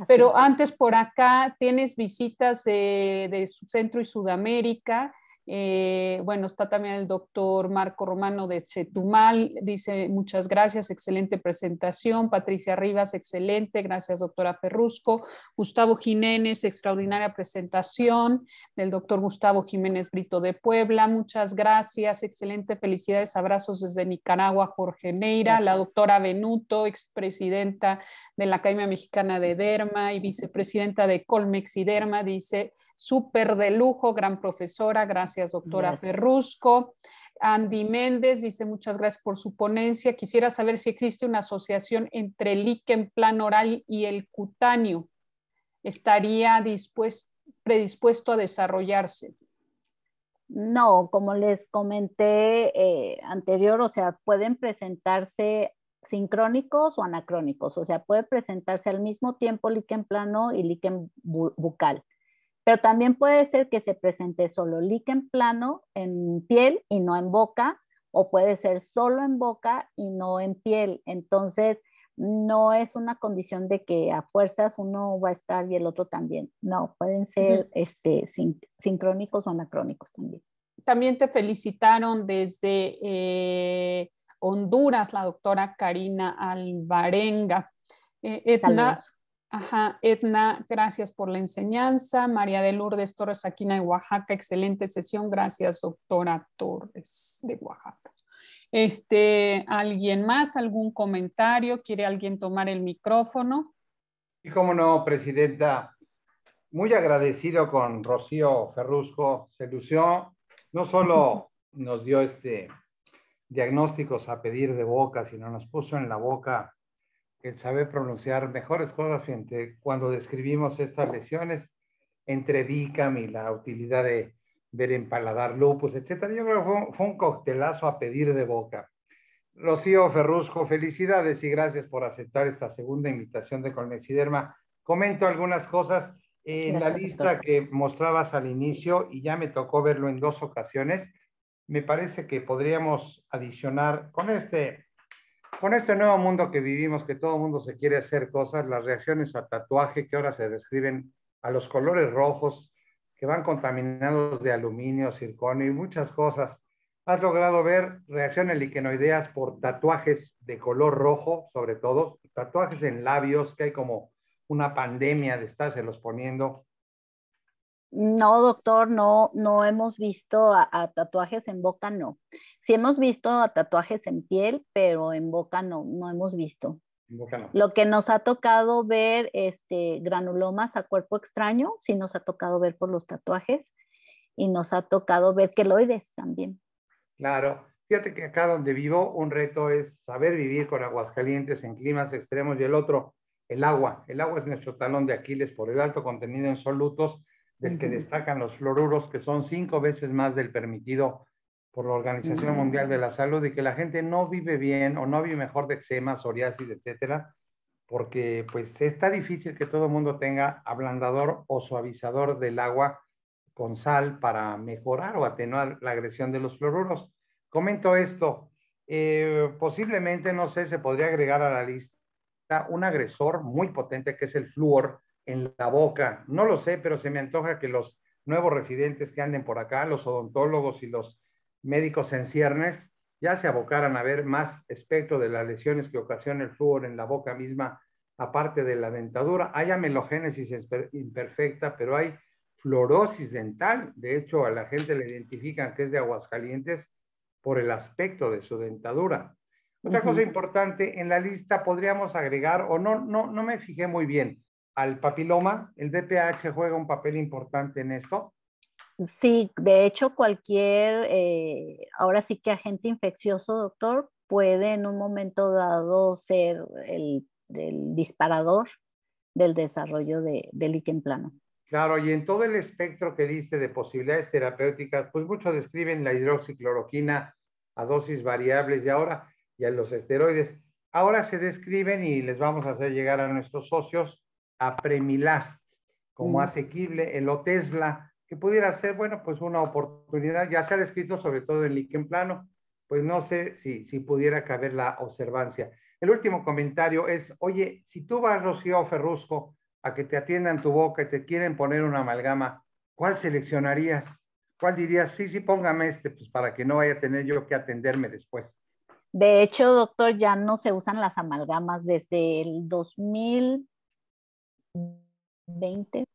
pero antes por acá tienes visitas de, de Centro y Sudamérica eh, bueno, está también el doctor Marco Romano de Chetumal, dice muchas gracias, excelente presentación. Patricia Rivas, excelente, gracias doctora Ferrusco. Gustavo Jiménez, extraordinaria presentación del doctor Gustavo Jiménez Brito de Puebla, muchas gracias, excelente, felicidades, abrazos desde Nicaragua, Jorge Neira, la doctora Benuto, expresidenta de la Academia Mexicana de Derma y vicepresidenta de Colmexiderma, dice súper de lujo, gran profesora, gracias Gracias, doctora Ferrusco. Andy Méndez dice muchas gracias por su ponencia. Quisiera saber si existe una asociación entre el líquen plano oral y el cutáneo. ¿Estaría dispuesto, predispuesto a desarrollarse? No, como les comenté eh, anterior, o sea, pueden presentarse sincrónicos o anacrónicos, o sea, puede presentarse al mismo tiempo líquen plano y líquen bucal pero también puede ser que se presente solo líquen plano en piel y no en boca, o puede ser solo en boca y no en piel. Entonces, no es una condición de que a fuerzas uno va a estar y el otro también. No, pueden ser este, sincrónicos o anacrónicos también. También te felicitaron desde eh, Honduras la doctora Karina Alvarenga. Eh, Ajá, Edna, gracias por la enseñanza. María de Lourdes Torres Aquina de Oaxaca, excelente sesión. Gracias, doctora Torres de Oaxaca. Este, ¿alguien más? ¿Algún comentario? ¿Quiere alguien tomar el micrófono? Y cómo no, presidenta. Muy agradecido con Rocío Ferrusco. Se no solo nos dio este diagnósticos a pedir de boca, sino nos puso en la boca que sabe pronunciar mejores cosas gente cuando describimos estas lesiones entre DICAM y la utilidad de ver empaladar lupus, etcétera. Yo creo que fue, un coctelazo a pedir de boca. Rocío Ferrusco, felicidades y gracias por aceptar esta segunda invitación de Colmexiderma. Comento algunas cosas en la lista que mostrabas al inicio y ya me tocó verlo en dos ocasiones. Me parece que podríamos adicionar con este con este nuevo mundo que vivimos, que todo el mundo se quiere hacer cosas, las reacciones a tatuaje que ahora se describen a los colores rojos, que van contaminados de aluminio, circonio y muchas cosas. ¿Has logrado ver reacciones liquenoideas por tatuajes de color rojo, sobre todo? Tatuajes en labios, que hay como una pandemia de estarse los poniendo. No, doctor, no, no hemos visto a tatuajes en boca, no. Sí hemos visto tatuajes en piel, pero en boca no, no hemos visto. Lo que nos ha tocado ver, este, granulomas a cuerpo extraño, sí nos ha tocado ver por los tatuajes y nos ha tocado ver queloides también. Claro, fíjate que acá donde vivo un reto es saber vivir con aguas calientes en climas extremos y el otro, el agua. El agua es nuestro talón de Aquiles por el alto contenido en solutos del que destacan los fluoruros que son cinco veces más del permitido por la Organización Mundial de la Salud de que la gente no vive bien o no vive mejor de eczema, psoriasis, etcétera, porque pues está difícil que todo el mundo tenga ablandador o suavizador del agua con sal para mejorar o atenuar la agresión de los fluoruros. Comento esto, eh, posiblemente, no sé, se podría agregar a la lista un agresor muy potente que es el flúor en la boca. No lo sé, pero se me antoja que los nuevos residentes que anden por acá, los odontólogos y los médicos en ciernes ya se abocaran a ver más espectro de las lesiones que ocasiona el flúor en la boca misma, aparte de la dentadura. Hay amelogénesis imperfecta, pero hay fluorosis dental. De hecho, a la gente le identifican que es de Aguascalientes por el aspecto de su dentadura. Otra cosa importante, en la lista podríamos agregar, o no, no, no me fijé muy bien, al papiloma, el DPH juega un papel importante en esto, Sí, de hecho cualquier, eh, ahora sí que agente infeccioso, doctor, puede en un momento dado ser el, disparador del desarrollo de, del líquen plano. Claro, y en todo el espectro que diste de posibilidades terapéuticas, pues muchos describen la hidroxicloroquina a dosis variables y ahora, y a los esteroides. Ahora se describen y les vamos a hacer llegar a nuestros socios a Premilast como mm. asequible, el Otesla, pudiera ser, bueno, pues una oportunidad, ya se ha descrito sobre todo en líquen Plano, pues no sé si, si pudiera caber la observancia. El último comentario es, oye, si tú vas, Rocío Ferrusco, a que te atiendan tu boca y te quieren poner una amalgama, ¿cuál seleccionarías? ¿Cuál dirías? Sí, sí, póngame este, pues para que no vaya a tener yo que atenderme después. De hecho, doctor, ya no se usan las amalgamas desde el 2020,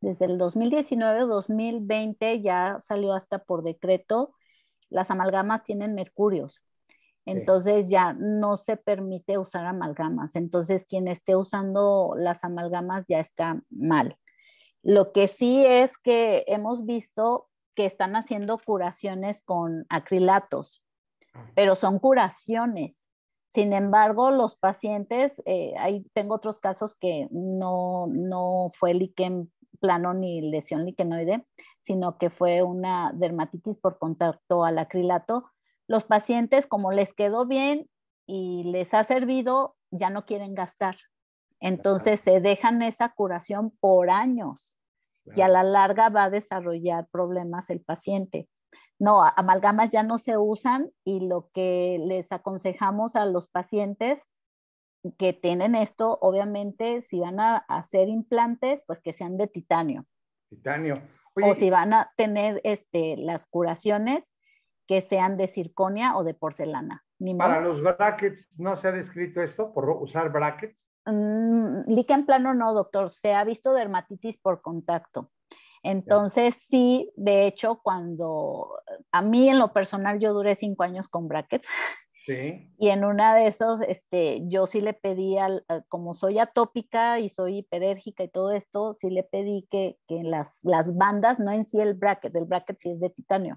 desde el 2019 2020 ya salió hasta por decreto, las amalgamas tienen mercurios. Entonces ya no se permite usar amalgamas. Entonces quien esté usando las amalgamas ya está mal. Lo que sí es que hemos visto que están haciendo curaciones con acrilatos, ah. pero son curaciones. Sin embargo, los pacientes, eh, ahí tengo otros casos que no, no fue el IKEM plano ni lesión liquenoide, sino que fue una dermatitis por contacto al acrilato. Los pacientes, como les quedó bien y les ha servido, ya no quieren gastar. Entonces se dejan esa curación por años y a la larga va a desarrollar problemas el paciente. No, amalgamas ya no se usan y lo que les aconsejamos a los pacientes que tienen esto, obviamente, si van a hacer implantes, pues que sean de titanio. Titanio. o si van a tener este, las curaciones, que sean de circonia o de porcelana. para los brackets, ¿no se ha descrito esto por usar brackets? Mm, líquen plano no, doctor. Se ha visto dermatitis por contacto. Entonces, sí, de hecho, cuando a mí en lo personal yo duré cinco años con brackets. Y en una de esas, este, yo sí le pedí, como soy atópica y soy hiperérgica y todo esto, sí le pedí que, que las, las bandas, no en sí el bracket, el bracket sí es de titanio,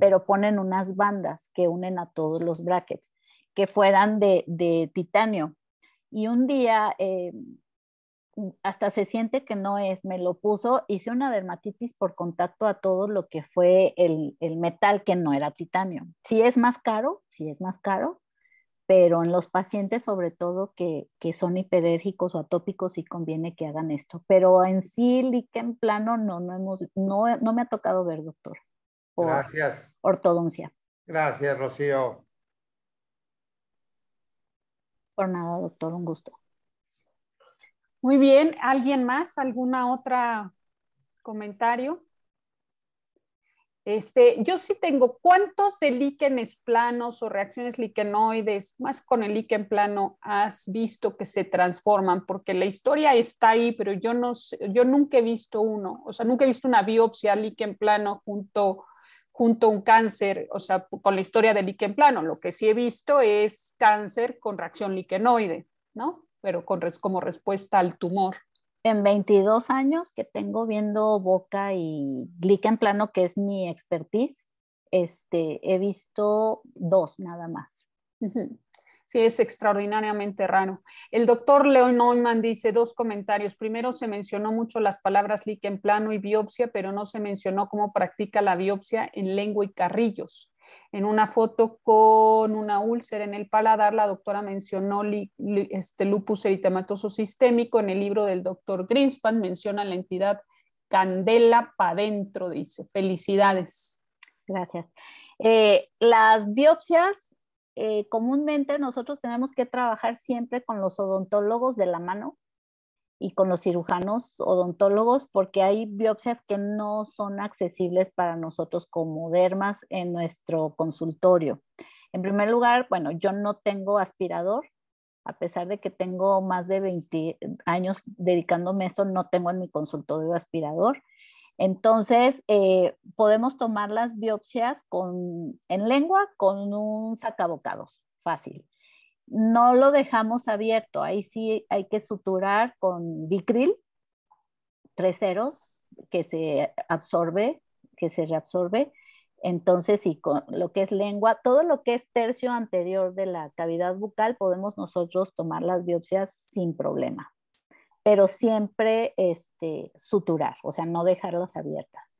pero ponen unas bandas que unen a todos los brackets, que fueran de, de titanio. Y un día em, Mm, hasta se siente que no es, me lo puso, hice una dermatitis por contacto a todo lo que fue el, el metal que no era titanio. Sí es más caro, sí es más caro, pero en los pacientes sobre todo que, son hiperérgicos o atópicos sí conviene que hagan esto, pero en sí en plano no, no, hemos, no, no me ha tocado ver, doctor. Gracias. Ortodoncia. Gracias, Rocío. Por nada, doctor, un gusto. Muy bien, ¿alguien más? ¿Alguna otra comentario? Este, yo sí tengo, ¿cuántos de líquenes planos o reacciones liquenoides, más con el líquen plano, has visto que se transforman? Porque la historia está ahí, pero yo, no, yo nunca he visto uno, o sea, nunca he visto una biopsia líquen plano junto, junto a un cáncer, o sea, con la historia del líquen plano. Lo que sí he visto es cáncer con reacción liquenoide, ¿no? pero con como respuesta al tumor. En 22 años que tengo viendo boca y glica en plano, que es mi expertise, este, he visto dos nada más. Sí, es extraordinariamente raro. El doctor Leon Neumann dice dos comentarios. Primero, se mencionó mucho las palabras en plano y biopsia, pero no se mencionó cómo practica la biopsia en lengua y carrillos. En una foto con una úlcera en el paladar, la doctora mencionó este lupus eritematoso sistémico. En el libro del doctor Greenspan menciona la entidad Candela para adentro, dice. Felicidades. Gracias. Eh, las biopsias, eh, comúnmente nosotros tenemos que trabajar siempre con los odontólogos de la mano y con los cirujanos odontólogos porque hay biopsias que no son accesibles para nosotros como dermas en nuestro consultorio. En primer lugar, bueno, yo no tengo aspirador, a pesar de que tengo más de 20 años dedicándome a eso, no tengo en mi consultorio aspirador. Entonces, eh, podemos tomar las biopsias con, en lengua con un sacabocados, fácil no lo dejamos abierto, ahí sí hay que suturar con bicril tres ceros, que se absorbe, que se reabsorbe. Entonces, y con lo que es lengua, todo lo que es tercio anterior de la cavidad bucal, podemos nosotros tomar las biopsias sin problema, pero siempre este, suturar, o sea, no dejarlas abiertas.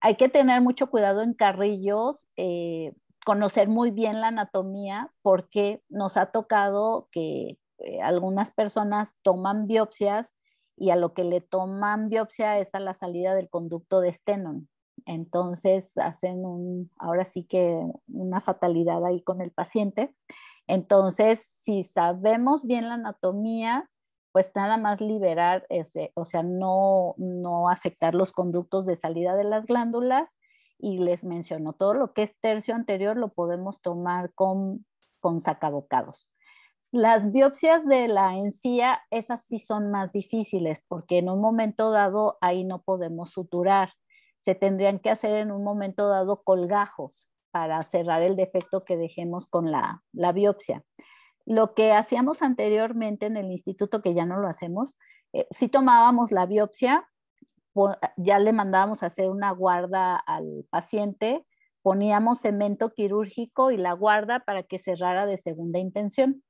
Hay que tener mucho cuidado en carrillos, eh, conocer muy bien la anatomía porque nos ha tocado que eh, algunas personas toman biopsias y a lo que le toman biopsia es a la salida del conducto de Stenon. Entonces hacen un, ahora sí que una fatalidad ahí con el paciente. Entonces, si sabemos bien la anatomía, pues nada más liberar, o sea, no, no afectar los conductos de salida de las glándulas y les menciono, todo lo que es tercio anterior lo podemos tomar con, con sacabocados. Las biopsias de la encía, esas sí son más difíciles porque en un momento dado ahí no podemos suturar. Se tendrían que hacer en un momento dado colgajos para cerrar el defecto que dejemos con la, biopsia. Lo que hacíamos anteriormente en el instituto, que ya no lo hacemos, si eh, sí tomábamos la biopsia, ya le mandábamos a hacer una guarda al paciente, poníamos cemento quirúrgico y la guarda para que cerrara de segunda intención.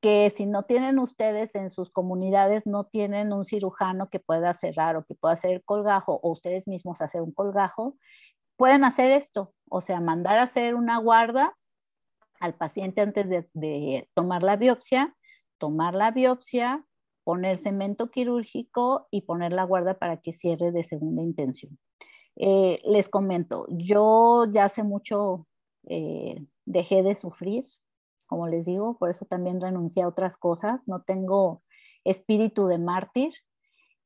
Que si no tienen ustedes en sus comunidades, no tienen un cirujano que pueda cerrar o que pueda hacer colgajo o ustedes mismos hacer un colgajo, pueden hacer esto, o sea, mandar a hacer una guarda al paciente antes de, de tomar la biopsia, tomar la biopsia, poner cemento quirúrgico y poner la guarda para que cierre de segunda intención. Eh, les comento, yo ya hace mucho eh, dejé de sufrir, como les digo, por eso también renuncié a otras cosas, no tengo espíritu de mártir,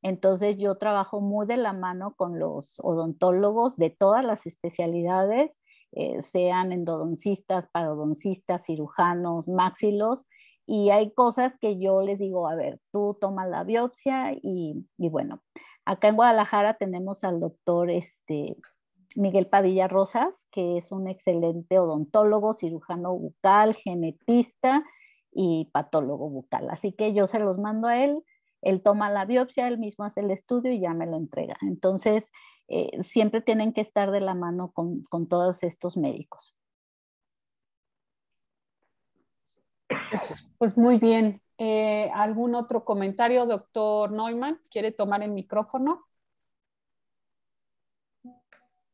entonces yo trabajo muy de la mano con los odontólogos de todas las especialidades, eh, sean endodoncistas, parodoncistas, cirujanos, maxilos y hay cosas que yo les digo, a ver, tú tomas la biopsia y, bueno, acá en Guadalajara tenemos al doctor este, Miguel Padilla Rosas, que es un excelente odontólogo, cirujano bucal, genetista y patólogo bucal. Así que yo se los mando a él, él toma la biopsia, él mismo hace el estudio y ya me lo entrega. Entonces, eh, siempre tienen que estar de la mano con todos estos médicos. Pues, pues, muy bien. Eh, ¿Algún otro comentario, doctor Neumann? ¿Quiere tomar el micrófono?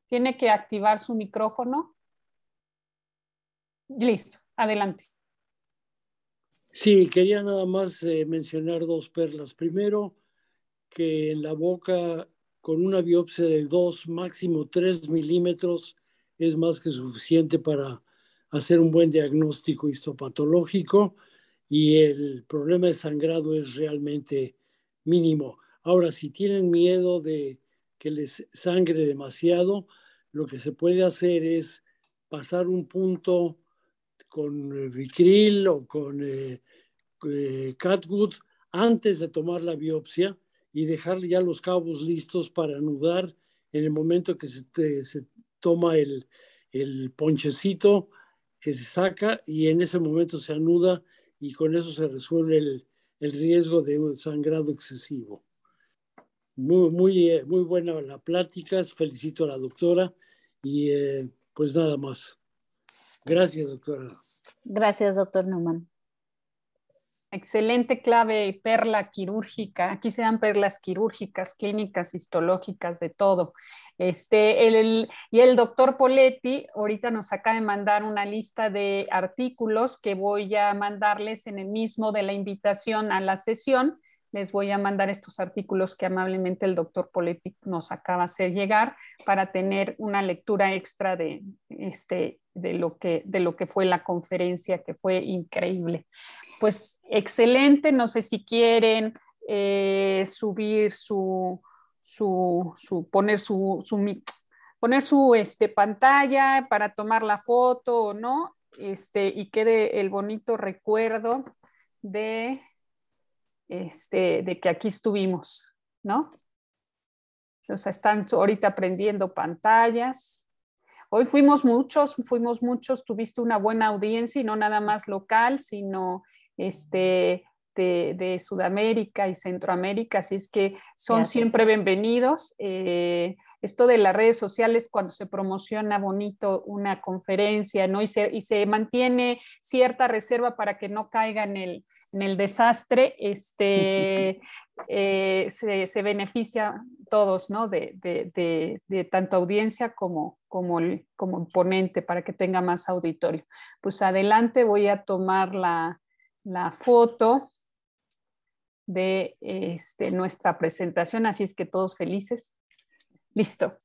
Tiene que activar su micrófono. Listo, adelante. Sí, quería nada más eh, mencionar dos perlas. Primero, que en la boca con una biopsia de 2, máximo 3 milímetros es más que suficiente para hacer un buen diagnóstico histopatológico y el problema de sangrado es realmente mínimo. Ahora, si tienen miedo de que les sangre demasiado, lo que se puede hacer es pasar un punto con eh, Vicril o con eh, eh, Catwood antes de tomar la biopsia y dejar ya los cabos listos para anudar en el momento que se, toma el ponchecito que se saca y en ese momento se anuda y con eso se resuelve el, riesgo de un sangrado excesivo. Muy, muy, muy buena la plática, felicito a la doctora y eh, pues nada más. Gracias, doctora. Gracias, doctor Numan. Excelente clave, perla quirúrgica. Aquí se dan perlas quirúrgicas, clínicas, histológicas, de todo. Este, el, y el doctor Poletti ahorita nos acaba de mandar una lista de artículos que voy a mandarles en el mismo de la invitación a la sesión. Les voy a mandar estos artículos que amablemente el doctor Poletti nos acaba de hacer llegar para tener una lectura extra de, este, de, lo, que, de lo que fue la conferencia, que fue increíble pues excelente, no sé si quieren eh, subir su, su, su poner su, poner su este, pantalla para tomar la foto o no, este, y quede el bonito recuerdo de, este, de que aquí estuvimos, ¿no? sea, están ahorita aprendiendo pantallas. Hoy fuimos muchos, fuimos muchos, tuviste una buena audiencia y no nada más local, sino este, de, Sudamérica y Centroamérica, así es que son siempre bienvenidos. Eh, esto de las redes sociales, cuando se promociona bonito una conferencia, Y se, mantiene cierta reserva para que no caiga en el, desastre, este, eh, se, se, beneficia todos, ¿no? De, tanto audiencia como, como, el, como ponente para que tenga más auditorio. Pues adelante, voy a tomar la, la foto de este, nuestra presentación, así es que todos felices. Listo.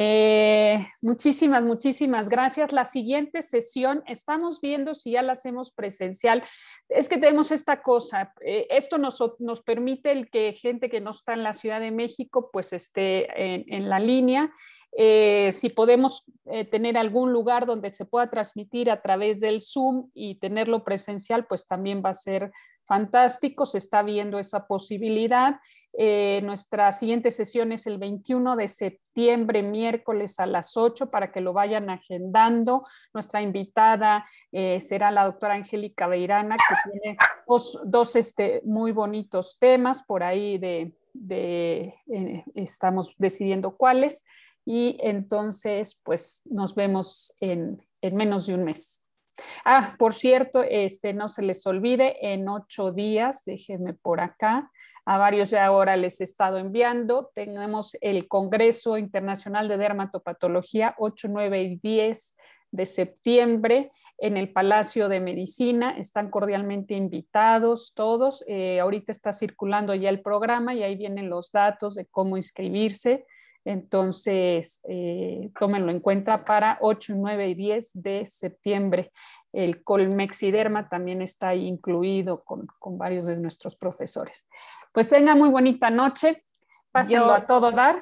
Eh, muchísimas, muchísimas gracias. La siguiente sesión estamos viendo si ya la hacemos presencial. Es que tenemos esta cosa. Eh, esto nos, permite el que gente que no está en la Ciudad de México pues esté en, la línea. Eh, si podemos tener algún lugar donde se pueda transmitir a través del Zoom y tenerlo presencial, pues también va a ser Fantástico, se está viendo esa posibilidad. Eh, nuestra siguiente sesión es el 21 de septiembre, miércoles a las 8, para que lo vayan agendando. Nuestra invitada eh, será la doctora Angélica Beirana, que tiene dos, este, muy bonitos temas por ahí de, eh, estamos decidiendo cuáles. Y entonces, pues nos vemos en menos de un mes. Ah, por cierto, este, no se les olvide, en ocho días, déjenme por acá, a varios ya ahora les he estado enviando, tenemos el Congreso Internacional de Dermatopatología 8, 9 y 10 de septiembre en el Palacio de Medicina. Están cordialmente invitados todos. Eh, ahorita está circulando ya el programa y ahí vienen los datos de cómo inscribirse. Entonces, eh, tómenlo en cuenta para 8, 9 y 10 de septiembre. El colmexiderma también está ahí incluido con, varios de nuestros profesores. Pues tenga muy bonita noche. Pásenlo a todo dar.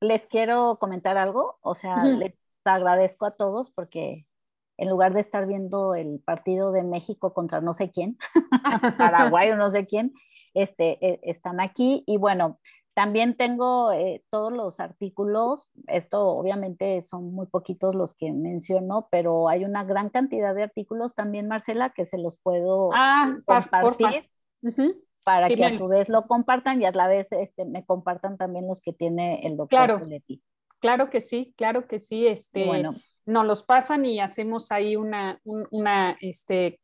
Les quiero comentar algo. O sea, les agradezco a todos porque en lugar de estar viendo el partido de México contra no sé quién, Paraguay o no sé quién, este, eh, están aquí. Y bueno, también tengo eh, todos los artículos, esto obviamente son muy poquitos los que menciono, pero hay una gran cantidad de artículos también, Marcela, que se los puedo ah, compartir para que a su vez lo compartan y a la vez este, me compartan también los que tiene el doctor claro. Claro que sí, claro que sí. Este, bueno. Nos los pasan y hacemos ahí una, una este,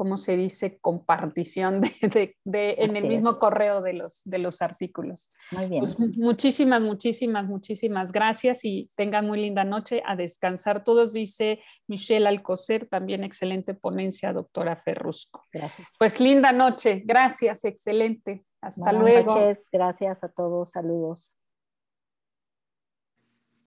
¿cómo se dice? Compartición de, en el mismo correo de los, de los artículos. Muy bien. Pues, muchísimas, muchísimas, muchísimas gracias y tengan muy linda noche. A descansar todos, dice Michelle Alcocer, también excelente ponencia, doctora Ferrusco. Gracias. Pues linda noche, gracias, excelente. Hasta Buenas luego. Noches. Gracias a todos, saludos.